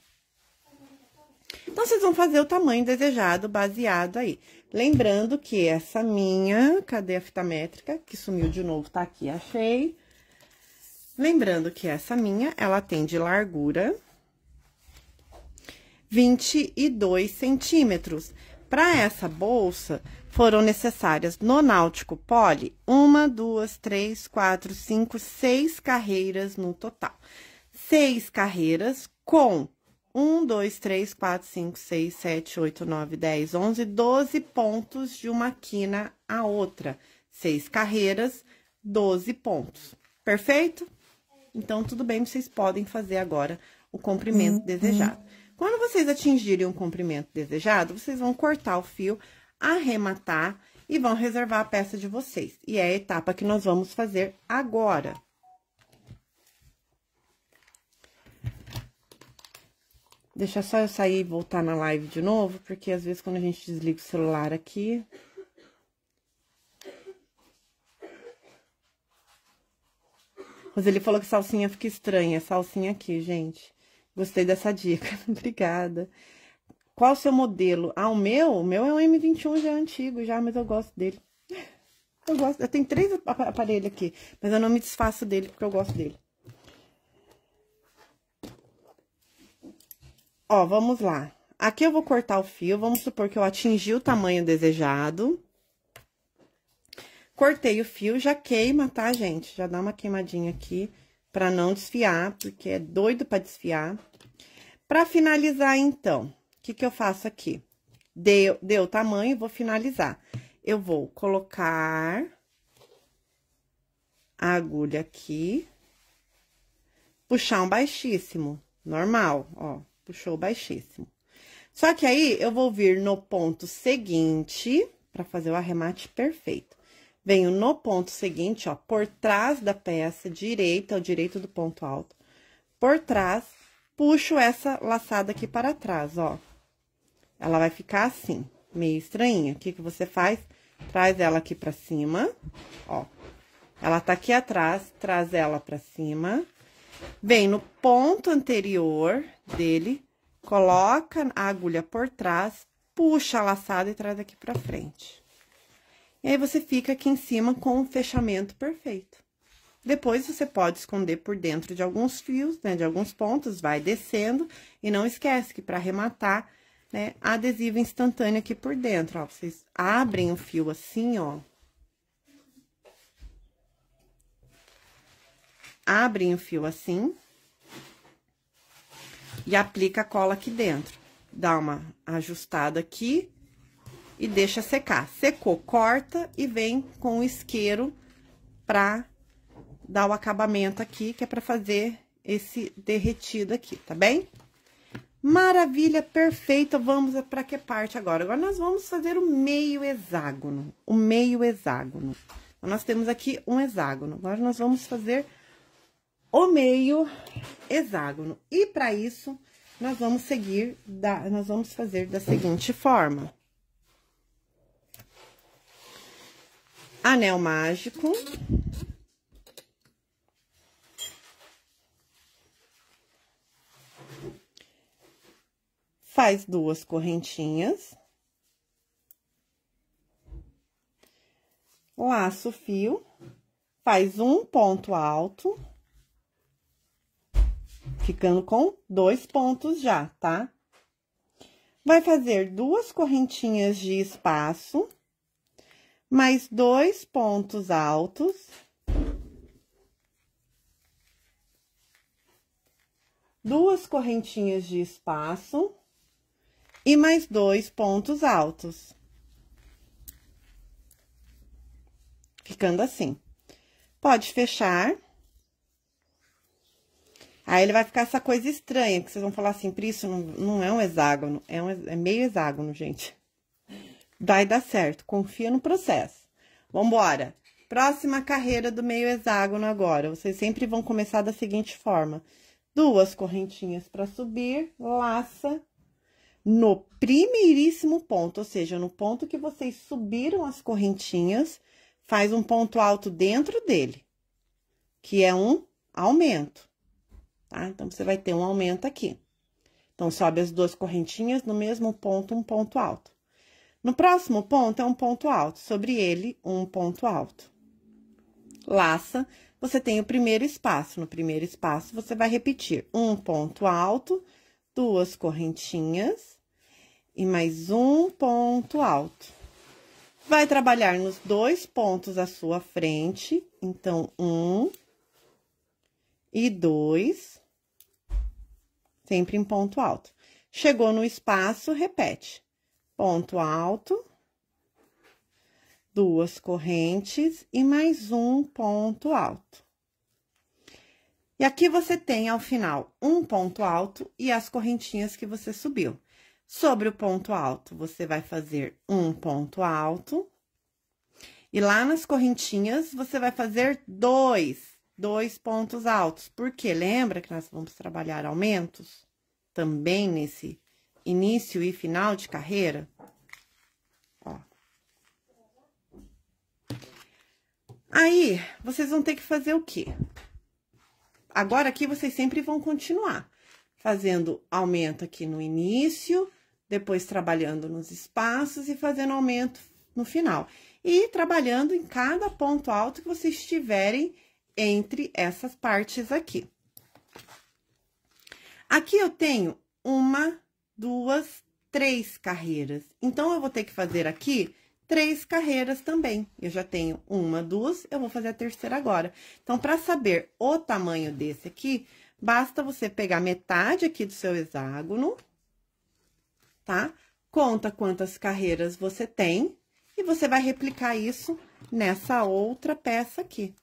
Então, vocês vão fazer o tamanho desejado, baseado aí. Lembrando que essa minha, cadê a fita métrica? Que sumiu de novo, tá aqui, achei. Lembrando que essa minha, ela tem de largura 22 centímetros. Para essa bolsa, foram necessárias no Náutico Poli uma, duas, três, quatro, cinco, seis carreiras no total. Seis carreiras com um dois três quatro cinco seis sete oito nove dez onze doze pontos de uma quina a outra. Seis carreiras, doze pontos. Perfeito? Então, tudo bem, vocês podem fazer agora o comprimento uhum. desejado. Quando vocês atingirem o um comprimento desejado, vocês vão cortar o fio, arrematar e vão reservar a peça de vocês. E é a etapa que nós vamos fazer agora. Deixa só eu sair e voltar na live de novo, porque às vezes quando a gente desliga o celular aqui, Roseli falou que salsinha fica estranha. Salsinha aqui, gente. Gostei dessa dica, [laughs] obrigada. Qual o seu modelo? Ah, o meu? O meu é um M21, já é antigo, já, mas eu gosto dele. [laughs] Eu gosto, eu tenho três aparelhos aqui, mas eu não me desfaço dele porque eu gosto dele. Ó, vamos lá. Aqui eu vou cortar o fio, vamos supor que eu atingi o tamanho desejado. Cortei o fio, já queima, tá, gente? Já dá uma queimadinha aqui para não desfiar, porque é doido para desfiar. Para finalizar, então, o que, que eu faço aqui? Deu, deu tamanho, vou finalizar. Eu vou colocar a agulha aqui, puxar um baixíssimo, normal, ó, puxou baixíssimo. Só que aí, eu vou vir no ponto seguinte, para fazer o arremate perfeito venho no ponto seguinte, ó, por trás da peça direita, o direito do ponto alto, por trás, puxo essa laçada aqui para trás, ó. Ela vai ficar assim, meio estranha. O que que você faz? Traz ela aqui para cima, ó. Ela tá aqui atrás, traz ela para cima. Vem no ponto anterior dele, coloca a agulha por trás, puxa a laçada e traz aqui para frente. E aí, você fica aqui em cima com o fechamento perfeito. Depois, você pode esconder por dentro de alguns fios, né, de alguns pontos, vai descendo. E não esquece que para arrematar, né, adesivo instantâneo aqui por dentro, ó. Vocês abrem o fio assim, ó. Abrem o fio assim. E aplica a cola aqui dentro. Dá uma ajustada aqui e deixa secar. Secou, corta e vem com o isqueiro pra dar o acabamento aqui, que é pra fazer esse derretido aqui, tá bem? Maravilha, perfeita. Vamos para que parte agora? Agora nós vamos fazer o meio hexágono, o meio hexágono. Então, nós temos aqui um hexágono. Agora nós vamos fazer o meio hexágono. E para isso, nós vamos seguir da, nós vamos fazer da seguinte forma. anel mágico. Faz duas correntinhas. Laço fio, faz um ponto alto, ficando com dois pontos já, tá? Vai fazer duas correntinhas de espaço mais dois pontos altos. Duas correntinhas de espaço e mais dois pontos altos. Ficando assim. Pode fechar. Aí ele vai ficar essa coisa estranha, que vocês vão falar assim, Pri, isso não, não é um hexágono, é, um, é meio hexágono, gente vai dar certo, confia no processo. Vamos embora. Próxima carreira do meio hexágono agora. Vocês sempre vão começar da seguinte forma: duas correntinhas para subir, laça no primeiríssimo ponto, ou seja, no ponto que vocês subiram as correntinhas, faz um ponto alto dentro dele, que é um aumento, tá? Então você vai ter um aumento aqui. Então sobe as duas correntinhas no mesmo ponto, um ponto alto. No próximo ponto é um ponto alto, sobre ele um ponto alto. Laça, você tem o primeiro espaço. No primeiro espaço, você vai repetir um ponto alto, duas correntinhas e mais um ponto alto. Vai trabalhar nos dois pontos à sua frente, então, um e dois, sempre em ponto alto. Chegou no espaço, repete ponto alto, duas correntes e mais um ponto alto. E aqui você tem ao final um ponto alto e as correntinhas que você subiu. Sobre o ponto alto, você vai fazer um ponto alto. E lá nas correntinhas, você vai fazer dois, dois pontos altos. Porque lembra que nós vamos trabalhar aumentos também nesse início e final de carreira, ó. Aí, vocês vão ter que fazer o quê? Agora aqui, vocês sempre vão continuar fazendo aumento aqui no início, depois trabalhando nos espaços e fazendo aumento no final. E trabalhando em cada ponto alto que vocês tiverem entre essas partes aqui. Aqui eu tenho uma duas, três carreiras. Então, eu vou ter que fazer aqui três carreiras também. Eu já tenho uma, duas, eu vou fazer a terceira agora. Então, para saber o tamanho desse aqui, basta você pegar metade aqui do seu hexágono, tá? Conta quantas carreiras você tem e você vai replicar isso nessa outra peça aqui.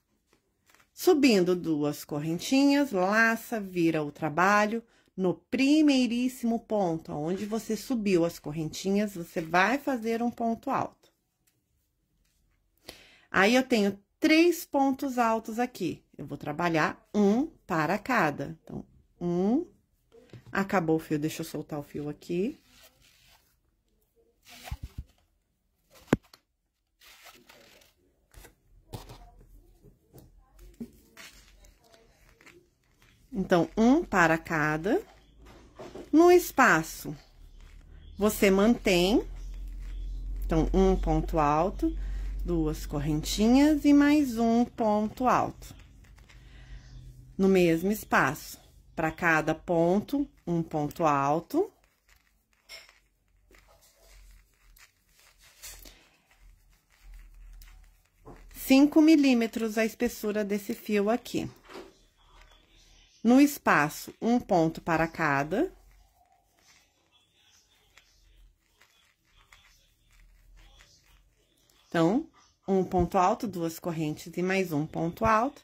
Subindo duas correntinhas, laça, vira o trabalho, no primeiríssimo ponto, onde você subiu as correntinhas, você vai fazer um ponto alto. Aí, eu tenho três pontos altos aqui. Eu vou trabalhar um para cada. Então, um, acabou o fio, deixa eu soltar o fio aqui. Então, um para cada. No espaço, você mantém. Então, um ponto alto, duas correntinhas e mais um ponto alto. No mesmo espaço, para cada ponto, um ponto alto. Cinco milímetros a espessura desse fio aqui. No espaço, um ponto para cada. Então, um ponto alto, duas correntes e mais um ponto alto.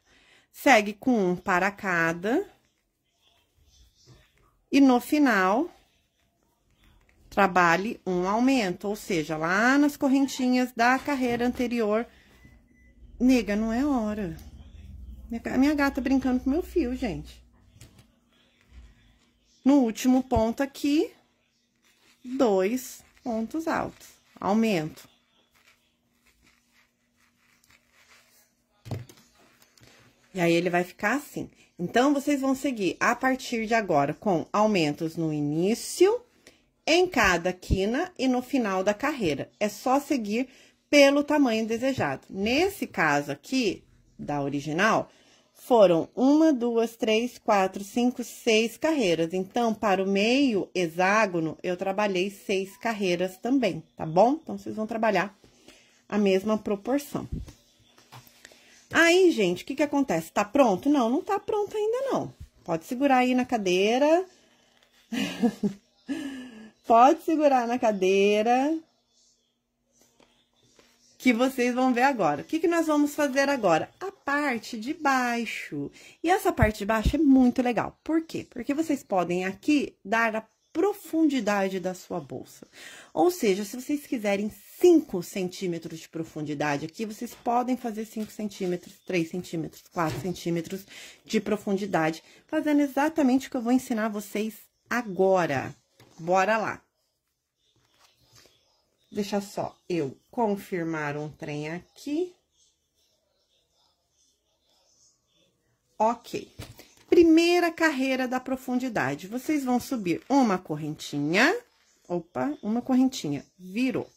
Segue com um para cada. E no final, trabalhe um aumento, ou seja, lá nas correntinhas da carreira anterior. Nega, não é hora. Minha, minha gata brincando com meu fio, gente. No último ponto aqui, dois pontos altos, aumento. E aí, ele vai ficar assim. Então, vocês vão seguir a partir de agora com aumentos no início, em cada quina e no final da carreira. É só seguir pelo tamanho desejado. Nesse caso aqui, da original, foram uma, duas, três, quatro, cinco, seis carreiras. Então, para o meio hexágono, eu trabalhei seis carreiras também, tá bom? Então, vocês vão trabalhar a mesma proporção. Aí, gente, o que que acontece? Tá pronto? Não, não tá pronto ainda, não. Pode segurar aí na cadeira. [laughs] Pode segurar na cadeira que vocês vão ver agora. O que, que nós vamos fazer agora? A parte de baixo. E essa parte de baixo é muito legal. Por quê? Porque vocês podem aqui dar a profundidade da sua bolsa. Ou seja, se vocês quiserem 5 centímetros de profundidade aqui, vocês podem fazer 5 centímetros, 3 centímetros, 4 centímetros de profundidade, fazendo exatamente o que eu vou ensinar vocês agora. Bora lá! Deixa só eu confirmar um trem aqui. Ok. Primeira carreira da profundidade. Vocês vão subir uma correntinha. Opa, uma correntinha. Virou.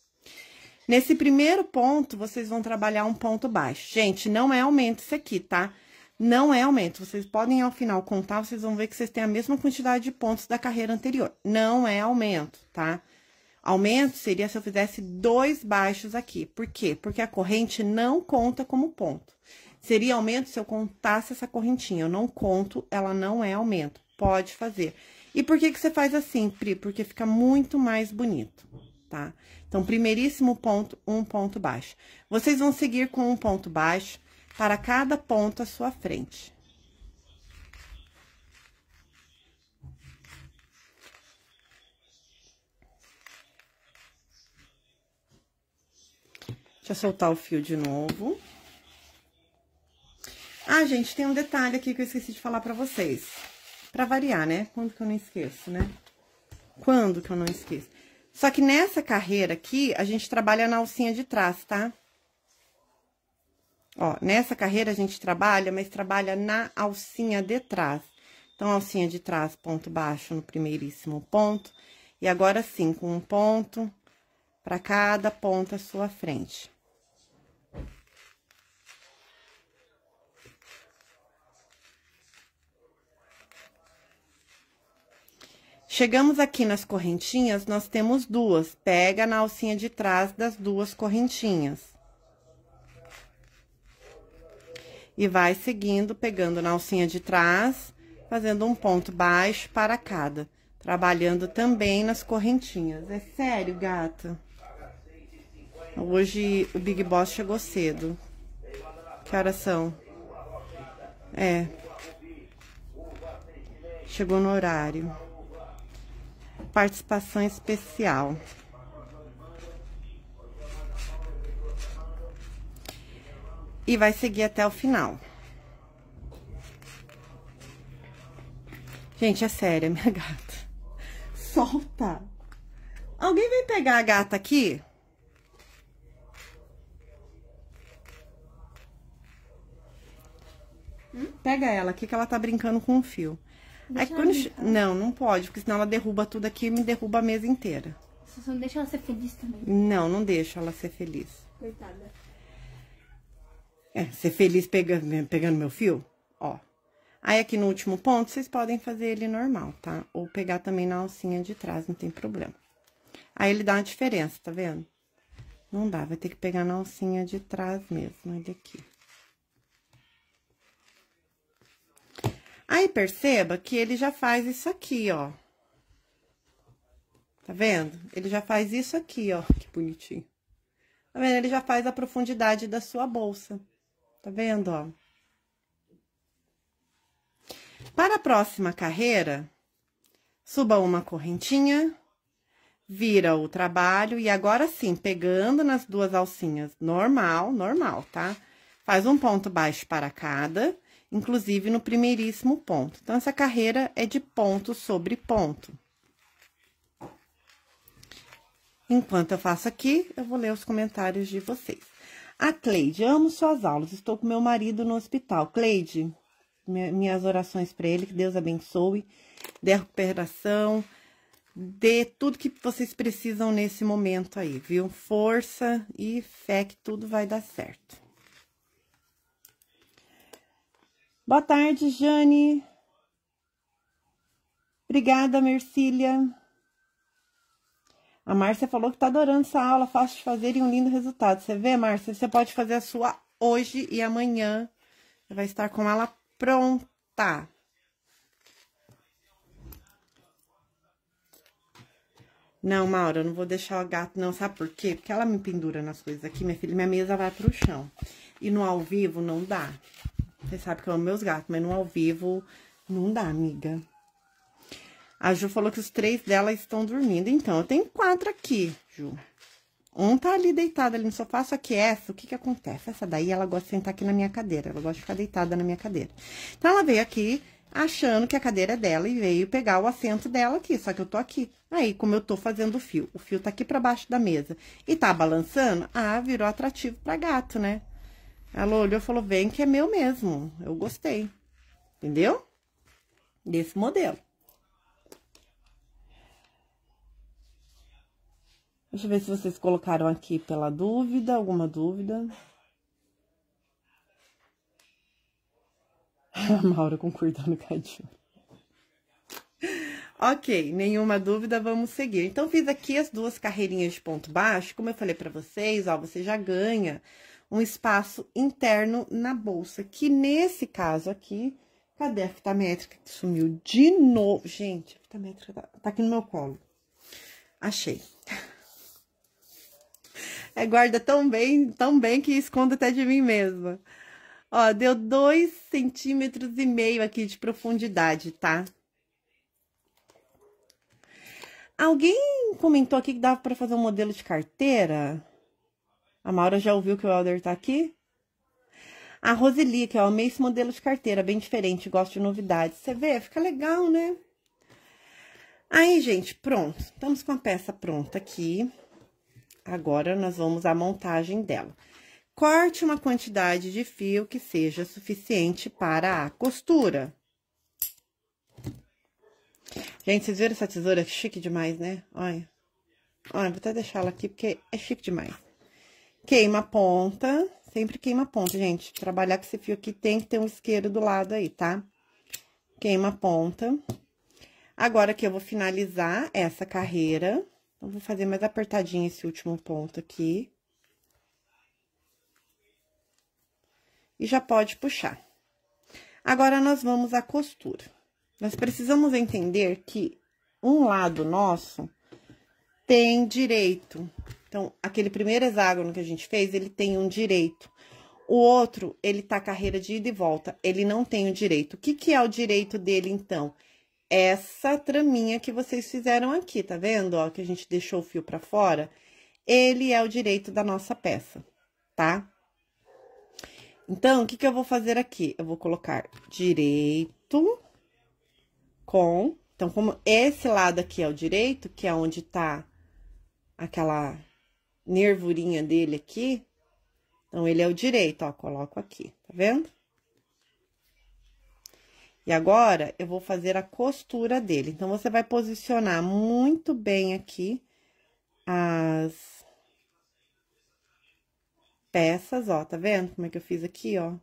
Nesse primeiro ponto, vocês vão trabalhar um ponto baixo. Gente, não é aumento isso aqui, tá? Não é aumento. Vocês podem, ao final, contar. Vocês vão ver que vocês têm a mesma quantidade de pontos da carreira anterior. Não é aumento, tá? Aumento seria se eu fizesse dois baixos aqui. Por quê? Porque a corrente não conta como ponto. Seria aumento se eu contasse essa correntinha. Eu não conto, ela não é aumento. Pode fazer. E por que, que você faz assim, Pri? Porque fica muito mais bonito, tá? Então, primeiríssimo ponto, um ponto baixo. Vocês vão seguir com um ponto baixo para cada ponto à sua frente. Deixa eu soltar o fio de novo. Ah, gente, tem um detalhe aqui que eu esqueci de falar pra vocês. Pra variar, né? Quando que eu não esqueço, né? Quando que eu não esqueço? Só que nessa carreira aqui, a gente trabalha na alcinha de trás, tá? Ó, nessa carreira a gente trabalha, mas trabalha na alcinha de trás. Então, alcinha de trás, ponto baixo no primeiríssimo ponto. E agora sim, com um ponto para cada ponta à sua frente. Chegamos aqui nas correntinhas, nós temos duas. Pega na alcinha de trás das duas correntinhas. E vai seguindo, pegando na alcinha de trás, fazendo um ponto baixo para cada. Trabalhando também nas correntinhas. É sério, gata? Hoje o Big Boss chegou cedo. Que horas são? É. Chegou no horário participação especial. E vai seguir até o final. Gente, é sério, é minha [laughs] gata. Solta! Alguém vem pegar a gata aqui? Hum? Pega ela aqui que ela tá brincando com o fio é que quando... Não, não pode, porque senão ela derruba tudo aqui e me derruba a mesa inteira. Você não deixa ela ser feliz também? Não, não deixa ela ser feliz. Coitada. É, ser feliz pegando, né, pegando meu fio, ó. Aí aqui no último ponto, vocês podem fazer ele normal, tá? Ou pegar também na alcinha de trás, não tem problema. Aí ele dá uma diferença, tá vendo? Não dá, vai ter que pegar na alcinha de trás mesmo, ele aqui. Aí, perceba que ele já faz isso aqui, ó. Tá vendo? Ele já faz isso aqui, ó. Que bonitinho. Tá vendo? Ele já faz a profundidade da sua bolsa. Tá vendo, ó? Para a próxima carreira, suba uma correntinha, vira o trabalho e agora sim, pegando nas duas alcinhas, normal, normal, tá? Faz um ponto baixo para cada inclusive no primeiríssimo ponto. Então, essa carreira é de ponto sobre ponto. Enquanto eu faço aqui, eu vou ler os comentários de vocês. A Cleide, amo suas aulas, estou com meu marido no hospital. Cleide, minhas orações para ele, que Deus abençoe, dê recuperação, dê tudo que vocês precisam nesse momento aí, viu? Força e fé que tudo vai dar certo. Boa tarde, Jane. Obrigada, Mercília. A Márcia falou que tá adorando essa aula, fácil de fazer e um lindo resultado. Você vê, Márcia? Você pode fazer a sua hoje e amanhã. vai estar com ela pronta. Não, Maura, eu não vou deixar o gato, não. Sabe por quê? Porque ela me pendura nas coisas aqui, minha filha. Minha mesa vai pro chão. E no ao vivo não dá. Você sabe que eu amo meus gatos, mas no ao vivo não dá, amiga. A Ju falou que os três dela estão dormindo. Então, eu tenho quatro aqui, Ju. Um tá ali deitado ali no sofá, só que essa, o que que acontece? Essa daí, ela gosta de sentar aqui na minha cadeira, ela gosta de ficar deitada na minha cadeira. Então, ela veio aqui achando que a cadeira é dela e veio pegar o assento dela aqui, só que eu tô aqui. Aí, como eu tô fazendo o fio, o fio tá aqui pra baixo da mesa e tá balançando, ah, virou atrativo pra gato, né? Ela olhou e falou, vem que é meu mesmo, eu gostei, entendeu? Desse modelo. Deixa eu ver se vocês colocaram aqui pela dúvida, alguma dúvida. [laughs] A Maura concordando com a Júlia. Ok, nenhuma dúvida, vamos seguir. Então, fiz aqui as duas carreirinhas de ponto baixo. Como eu falei para vocês, ó, você já ganha um espaço interno na bolsa, que nesse caso aqui, cadê a fita métrica que sumiu de novo? Gente, a fita métrica tá, tá aqui no meu colo. Achei. É guarda tão bem, tão bem que escondo até de mim mesma. Ó, deu dois centímetros e meio aqui de profundidade, tá? Alguém comentou aqui que dava para fazer um modelo de carteira? A Maura já ouviu que o Helder tá aqui? A Roseli, que eu amei esse modelo de carteira, bem diferente, gosto de novidades. Você vê? Fica legal, né? Aí, gente, pronto. Estamos com a peça pronta aqui. Agora, nós vamos à montagem dela. Corte uma quantidade de fio que seja suficiente para a costura. Gente, vocês viram essa tesoura? Chique demais, né? Olha. Olha, vou até deixar ela aqui, porque é chique demais. Queima a ponta, sempre queima a ponta, gente. Trabalhar com esse fio aqui tem que ter um isqueiro do lado aí, tá? Queima a ponta. Agora que eu vou finalizar essa carreira, eu vou fazer mais apertadinho esse último ponto aqui. E já pode puxar. Agora, nós vamos à costura. Nós precisamos entender que um lado nosso tem direito então, aquele primeiro hexágono que a gente fez, ele tem um direito. O outro, ele tá carreira de ida e volta, ele não tem o direito. O que, que é o direito dele, então? Essa traminha que vocês fizeram aqui, tá vendo? Ó, que a gente deixou o fio para fora. Ele é o direito da nossa peça, tá? Então, o que, que eu vou fazer aqui? Eu vou colocar direito com... Então, como esse lado aqui é o direito, que é onde tá aquela nervurinha dele aqui. Então, ele é o direito, ó, coloco aqui, tá vendo? E agora, eu vou fazer a costura dele. Então, você vai posicionar muito bem aqui as peças, ó, tá vendo como é que eu fiz aqui, ó?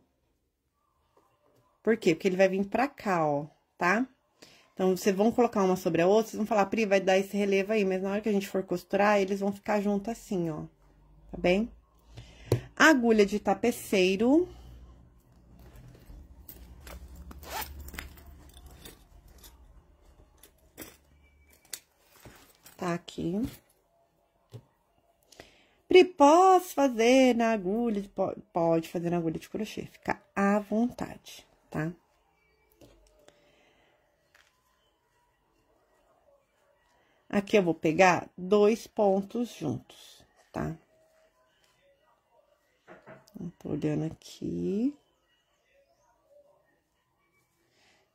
Por quê? Porque ele vai vir pra cá, ó, tá? Então, vocês vão colocar uma sobre a outra, vocês vão falar, Pri, vai dar esse relevo aí, mas na hora que a gente for costurar, eles vão ficar juntos assim, ó, tá bem? Agulha de tapeceiro. Tá aqui. Pri, posso fazer na agulha de... Pode fazer na agulha de crochê, fica à vontade, Tá? Aqui eu vou pegar dois pontos juntos, tá? Tô olhando aqui.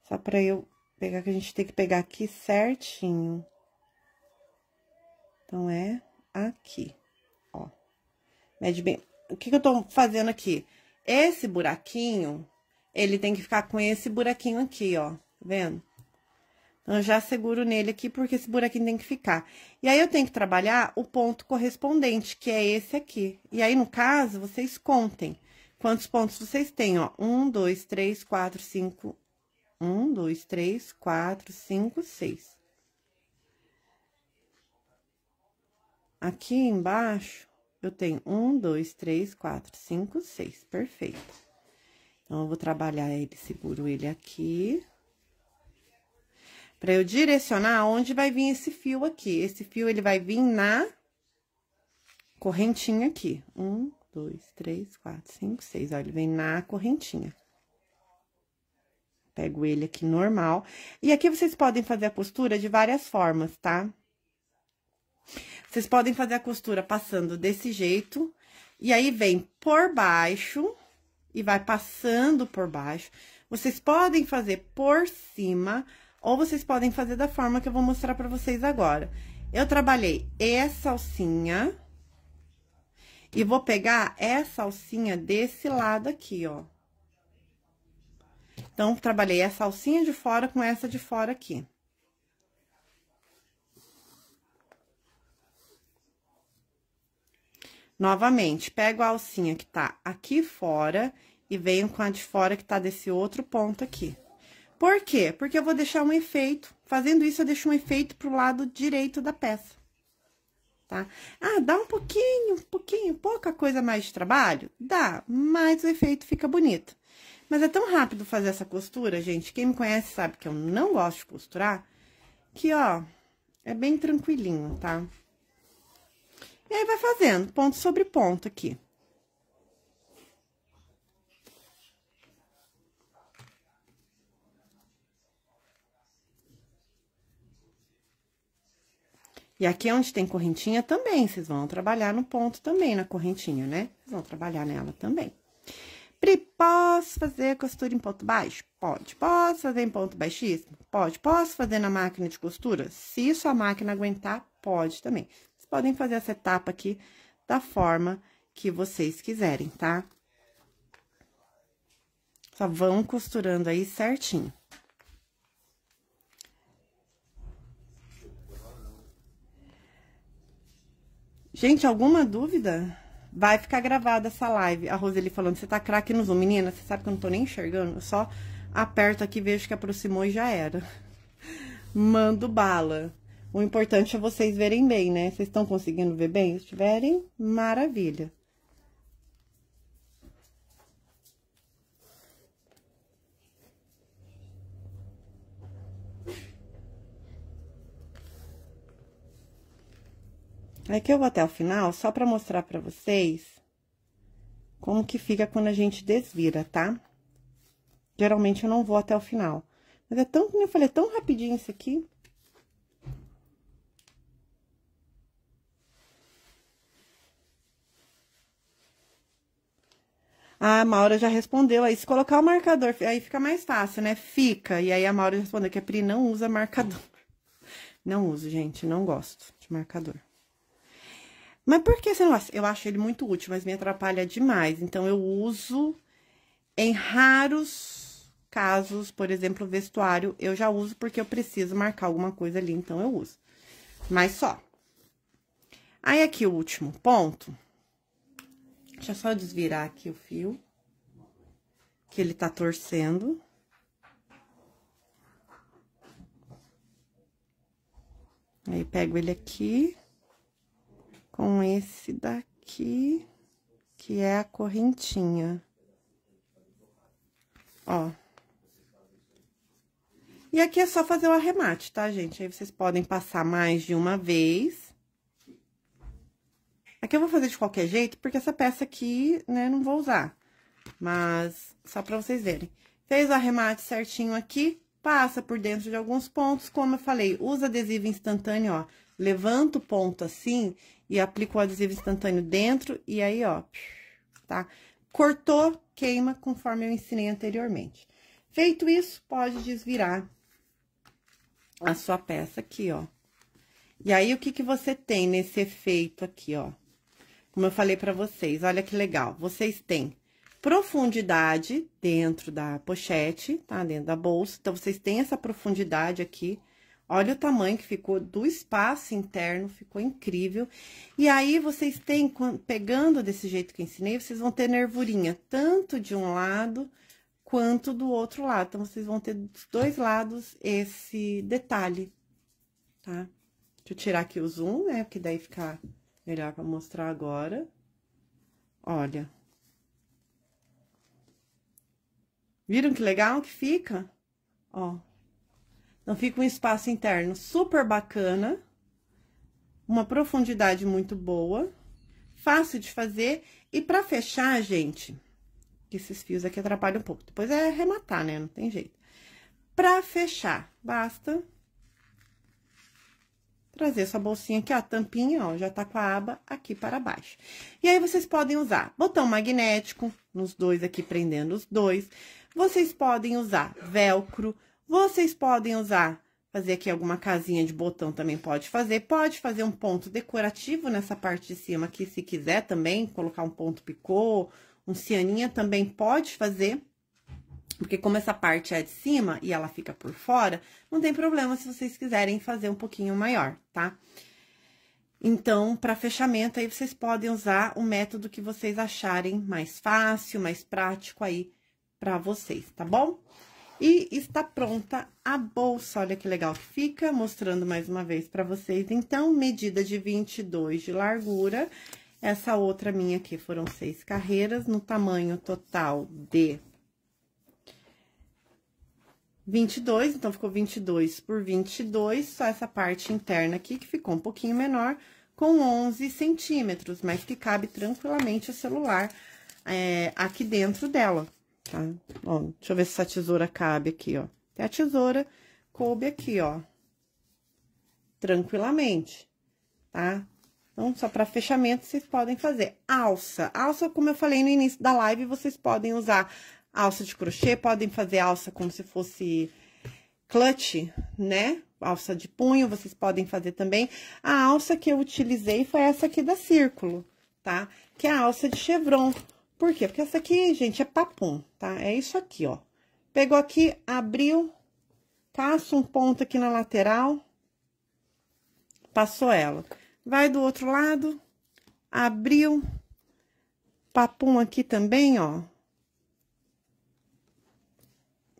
Só pra eu pegar, que a gente tem que pegar aqui certinho. Então, é aqui, ó. Mede bem. O que, que eu tô fazendo aqui? Esse buraquinho, ele tem que ficar com esse buraquinho aqui, ó. Tá vendo? Eu já seguro nele aqui, porque esse buraquinho tem que ficar. E aí, eu tenho que trabalhar o ponto correspondente, que é esse aqui. E aí, no caso, vocês contem quantos pontos vocês têm, ó. Um, dois, três, quatro, cinco... Um, dois, três, quatro, cinco, seis. Aqui embaixo, eu tenho um, dois, três, quatro, cinco, seis. Perfeito. Então, eu vou trabalhar ele, seguro ele aqui. Pra eu direcionar onde vai vir esse fio aqui. Esse fio, ele vai vir na correntinha aqui. Um, dois, três, quatro, cinco, seis. Ó, ele vem na correntinha. Pego ele aqui normal. E aqui vocês podem fazer a costura de várias formas, tá? Vocês podem fazer a costura passando desse jeito. E aí, vem por baixo e vai passando por baixo. Vocês podem fazer por cima, ou vocês podem fazer da forma que eu vou mostrar pra vocês agora. Eu trabalhei essa alcinha. E vou pegar essa alcinha desse lado aqui, ó. Então, trabalhei essa alcinha de fora com essa de fora aqui. Novamente, pego a alcinha que tá aqui fora e venho com a de fora que tá desse outro ponto aqui. Por quê? Porque eu vou deixar um efeito. Fazendo isso, eu deixo um efeito pro lado direito da peça. Tá? Ah, dá um pouquinho, um pouquinho, pouca coisa mais de trabalho? Dá, mas o efeito fica bonito. Mas é tão rápido fazer essa costura, gente. Quem me conhece sabe que eu não gosto de costurar. Que, ó, é bem tranquilinho, tá? E aí, vai fazendo ponto sobre ponto aqui. E aqui é onde tem correntinha também, vocês vão trabalhar no ponto também, na correntinha, né? Vocês vão trabalhar nela também. Pri, posso fazer costura em ponto baixo? Pode. Posso fazer em ponto baixíssimo? Pode. Posso fazer na máquina de costura? Se sua máquina aguentar, pode também. Vocês podem fazer essa etapa aqui da forma que vocês quiserem, tá? Só vão costurando aí certinho. Gente, alguma dúvida? Vai ficar gravada essa live. A Roseli falando, você tá craque no Zoom. Menina, você sabe que eu não tô nem enxergando? Eu só aperto aqui, vejo que aproximou e já era. [laughs] Mando bala. O importante é vocês verem bem, né? Vocês estão conseguindo ver bem? Se tiverem, maravilha. É que eu vou até o final só para mostrar para vocês como que fica quando a gente desvira, tá? Geralmente eu não vou até o final. Mas é tão, como eu falei, é tão rapidinho isso aqui. A Maura já respondeu aí, se colocar o marcador, aí fica mais fácil, né? Fica. E aí a Maura respondeu que a Pri não usa marcador. Não uso, gente, não gosto de marcador. Mas por que você não acha? Eu acho ele muito útil, mas me atrapalha demais. Então, eu uso em raros casos, por exemplo, vestuário, eu já uso porque eu preciso marcar alguma coisa ali, então eu uso. Mas só. Aí, aqui o último ponto. Deixa eu só desvirar aqui o fio. Que ele tá torcendo. Aí, pego ele aqui com esse daqui, que é a correntinha. Ó. E aqui é só fazer o arremate, tá, gente? Aí vocês podem passar mais de uma vez. Aqui eu vou fazer de qualquer jeito, porque essa peça aqui, né, não vou usar. Mas, só pra vocês verem. Fez o arremate certinho aqui, passa por dentro de alguns pontos, como eu falei, usa adesivo instantâneo, ó. Levanta o ponto assim e aplica o adesivo instantâneo dentro, e aí, ó, tá? Cortou, queima, conforme eu ensinei anteriormente. Feito isso, pode desvirar a sua peça aqui, ó. E aí, o que que você tem nesse efeito aqui, ó? Como eu falei para vocês, olha que legal. Vocês têm profundidade dentro da pochete, tá? Dentro da bolsa. Então, vocês têm essa profundidade aqui Olha o tamanho que ficou do espaço interno, ficou incrível. E aí, vocês têm, pegando desse jeito que eu ensinei, vocês vão ter nervurinha, tanto de um lado quanto do outro lado. Então, vocês vão ter dos dois lados esse detalhe, tá? Deixa eu tirar aqui o zoom, né? que daí fica melhor para mostrar agora. Olha. Viram que legal que fica? Ó, então, fica um espaço interno super bacana, uma profundidade muito boa, fácil de fazer. E pra fechar, gente, que esses fios aqui atrapalham um pouco. Depois é arrematar, né? Não tem jeito. Pra fechar, basta trazer essa bolsinha aqui, ó, a tampinha, ó, já tá com a aba aqui para baixo. E aí, vocês podem usar botão magnético nos dois aqui, prendendo os dois. Vocês podem usar velcro, vocês podem usar, fazer aqui alguma casinha de botão também pode fazer. Pode fazer um ponto decorativo nessa parte de cima aqui, se quiser também, colocar um ponto picô, um cianinha também pode fazer. Porque como essa parte é de cima e ela fica por fora, não tem problema se vocês quiserem fazer um pouquinho maior, tá? Então, para fechamento, aí vocês podem usar o método que vocês acharem mais fácil, mais prático aí para vocês, tá bom? E está pronta a bolsa, olha que legal que fica, mostrando mais uma vez para vocês. Então, medida de 22 de largura, essa outra minha aqui foram seis carreiras, no tamanho total de 22, então ficou 22 por 22, só essa parte interna aqui que ficou um pouquinho menor, com 11 centímetros, mas que cabe tranquilamente o celular é, aqui dentro dela tá? Ó, deixa eu ver se essa tesoura cabe aqui, ó. Até a tesoura coube aqui, ó. Tranquilamente, tá? Então, só para fechamento, vocês podem fazer. Alça. Alça, como eu falei no início da live, vocês podem usar alça de crochê, podem fazer alça como se fosse clutch, né? Alça de punho, vocês podem fazer também. A alça que eu utilizei foi essa aqui da Círculo, tá? Que é a alça de chevron. Por quê? Porque essa aqui, gente, é papum, tá? É isso aqui, ó. Pegou aqui, abriu, passa um ponto aqui na lateral, passou ela. Vai do outro lado, abriu, papum aqui também, ó.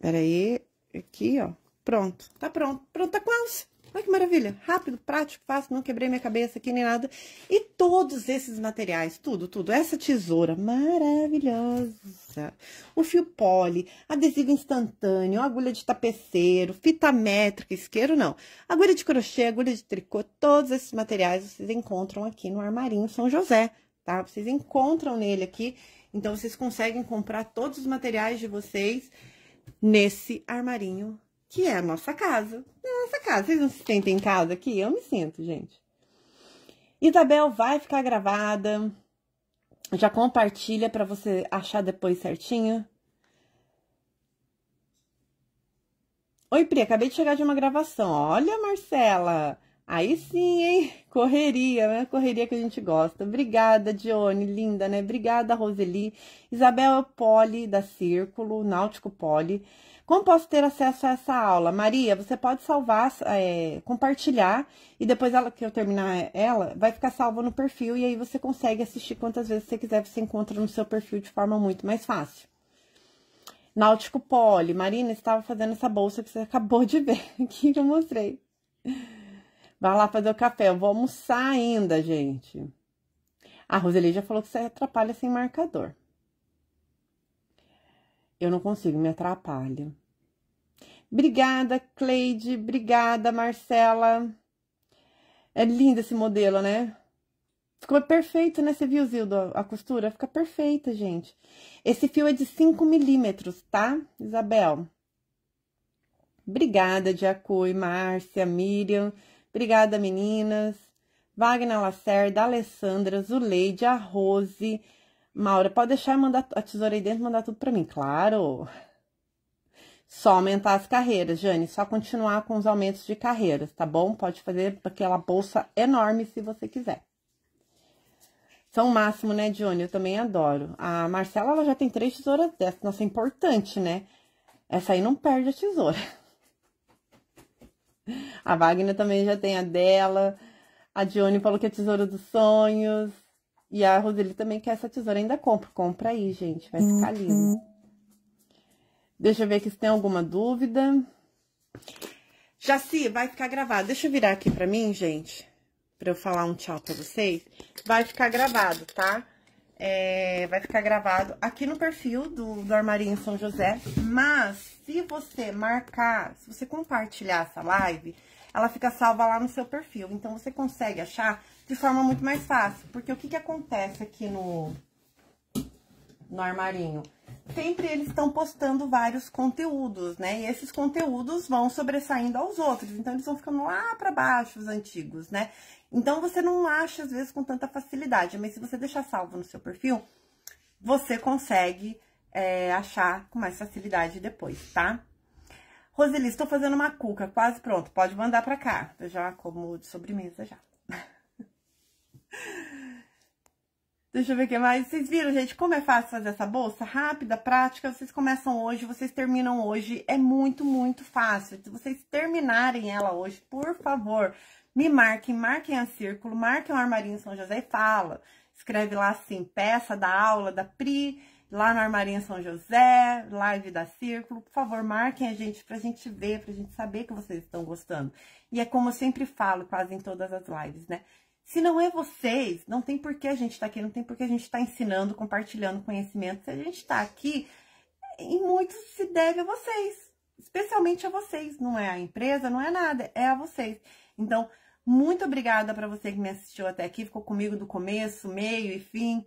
Peraí, aqui, ó. Pronto, tá pronto. Pronto, tá quase. Olha que maravilha. Rápido, prático, fácil, não quebrei minha cabeça aqui nem nada. E todos esses materiais, tudo, tudo. Essa tesoura maravilhosa. O fio poli, adesivo instantâneo, agulha de tapeceiro, fita métrica, isqueiro não. Agulha de crochê, agulha de tricô, todos esses materiais vocês encontram aqui no Armarinho São José, tá? Vocês encontram nele aqui. Então, vocês conseguem comprar todos os materiais de vocês nesse armarinho que é a nossa casa. É a nossa casa. Vocês não se sentem em casa aqui? Eu me sinto, gente. Isabel vai ficar gravada. Já compartilha para você achar depois certinho. Oi, Pri, acabei de chegar de uma gravação. Olha, Marcela, Aí sim, hein? Correria, né? Correria que a gente gosta. Obrigada, Dione, linda, né? Obrigada, Roseli. Isabel Poli, da Círculo, Náutico Poli. Como posso ter acesso a essa aula? Maria, você pode salvar, é, compartilhar, e depois ela, que eu terminar ela, vai ficar salva no perfil, e aí você consegue assistir quantas vezes você quiser, você encontra no seu perfil de forma muito mais fácil. Náutico Poli, Marina estava fazendo essa bolsa que você acabou de ver, [laughs] aqui que eu mostrei. Vai lá fazer o café. Eu vou almoçar ainda, gente. A Roseli já falou que você atrapalha sem marcador. Eu não consigo, me atrapalho. Obrigada, Cleide. Obrigada, Marcela. É lindo esse modelo, né? Ficou perfeito, né? Você viu, Zildo, a costura? Fica perfeita, gente. Esse fio é de 5 milímetros, tá, Isabel? Obrigada, Jacui, Márcia, Miriam. Obrigada, meninas. Wagner Lacerda, Alessandra, Zuleide, a Rose. Maura, pode deixar mandar a tesoura aí dentro mandar tudo para mim, claro. Só aumentar as carreiras, Jane, só continuar com os aumentos de carreiras, tá bom? Pode fazer aquela bolsa enorme se você quiser. São máximo, né, Johnny? Eu também adoro. A Marcela, ela já tem três tesouras dessas. Nossa, é importante, né? Essa aí não perde a tesoura. A Wagner também já tem a dela. A Dione falou que é tesoura dos sonhos. E a Roseli também quer essa tesoura. Ainda compra. Compra aí, gente. Vai ficar uhum. lindo. Deixa eu ver aqui se tem alguma dúvida. Jaci, vai ficar gravado. Deixa eu virar aqui pra mim, gente. Pra eu falar um tchau pra vocês. Vai ficar gravado, tá? É, vai ficar gravado aqui no perfil do, do Armarinho São José. Mas, se você marcar, se você compartilhar essa live, ela fica salva lá no seu perfil. Então, você consegue achar de forma muito mais fácil. Porque o que, que acontece aqui no, no armarinho? Sempre eles estão postando vários conteúdos, né? E esses conteúdos vão sobressaindo aos outros. Então, eles vão ficando lá para baixo, os antigos, né? Então, você não acha, às vezes, com tanta facilidade, mas se você deixar salvo no seu perfil, você consegue é, achar com mais facilidade depois, tá? Roseli, estou fazendo uma cuca, quase pronto, pode mandar pra cá. Eu já como de sobremesa já. [laughs] Deixa eu ver o que mais. Vocês viram, gente, como é fácil fazer essa bolsa? Rápida, prática, vocês começam hoje, vocês terminam hoje. É muito, muito fácil. Se vocês terminarem ela hoje, por favor, me marquem, marquem a círculo, marquem o Armarinho São José e fala. Escreve lá assim, peça da aula da Pri, lá no Armarinho São José, live da Círculo. Por favor, marquem a gente pra gente ver, pra gente saber que vocês estão gostando. E é como eu sempre falo, quase em todas as lives, né? Se não é vocês, não tem por que a gente tá aqui, não tem por que a gente tá ensinando, compartilhando conhecimento. Se a gente está aqui, em muito se deve a vocês, especialmente a vocês. Não é a empresa, não é nada, é a vocês. Então, muito obrigada para você que me assistiu até aqui, ficou comigo do começo, meio e fim.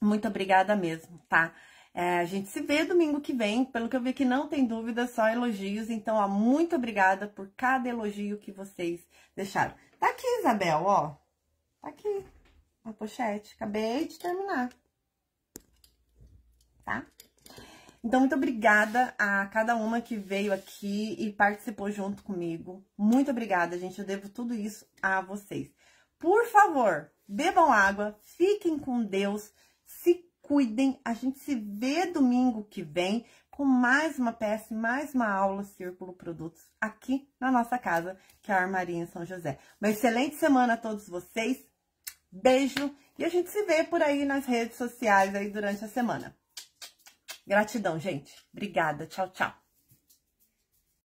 Muito obrigada mesmo, tá? É, a gente se vê domingo que vem. Pelo que eu vi que não tem dúvida, só elogios. Então, ó, muito obrigada por cada elogio que vocês deixaram. Tá aqui, Isabel, ó. Tá aqui. A pochete. Acabei de terminar. Tá? Então, muito obrigada a cada uma que veio aqui e participou junto comigo. Muito obrigada, gente. Eu devo tudo isso a vocês. Por favor, bebam água, fiquem com Deus, se cuidem. A gente se vê domingo que vem com mais uma peça e mais uma aula Círculo Produtos aqui na nossa casa, que é a Armaria em São José. Uma excelente semana a todos vocês. Beijo e a gente se vê por aí nas redes sociais aí durante a semana. Gratidão, gente. Obrigada. Tchau, tchau.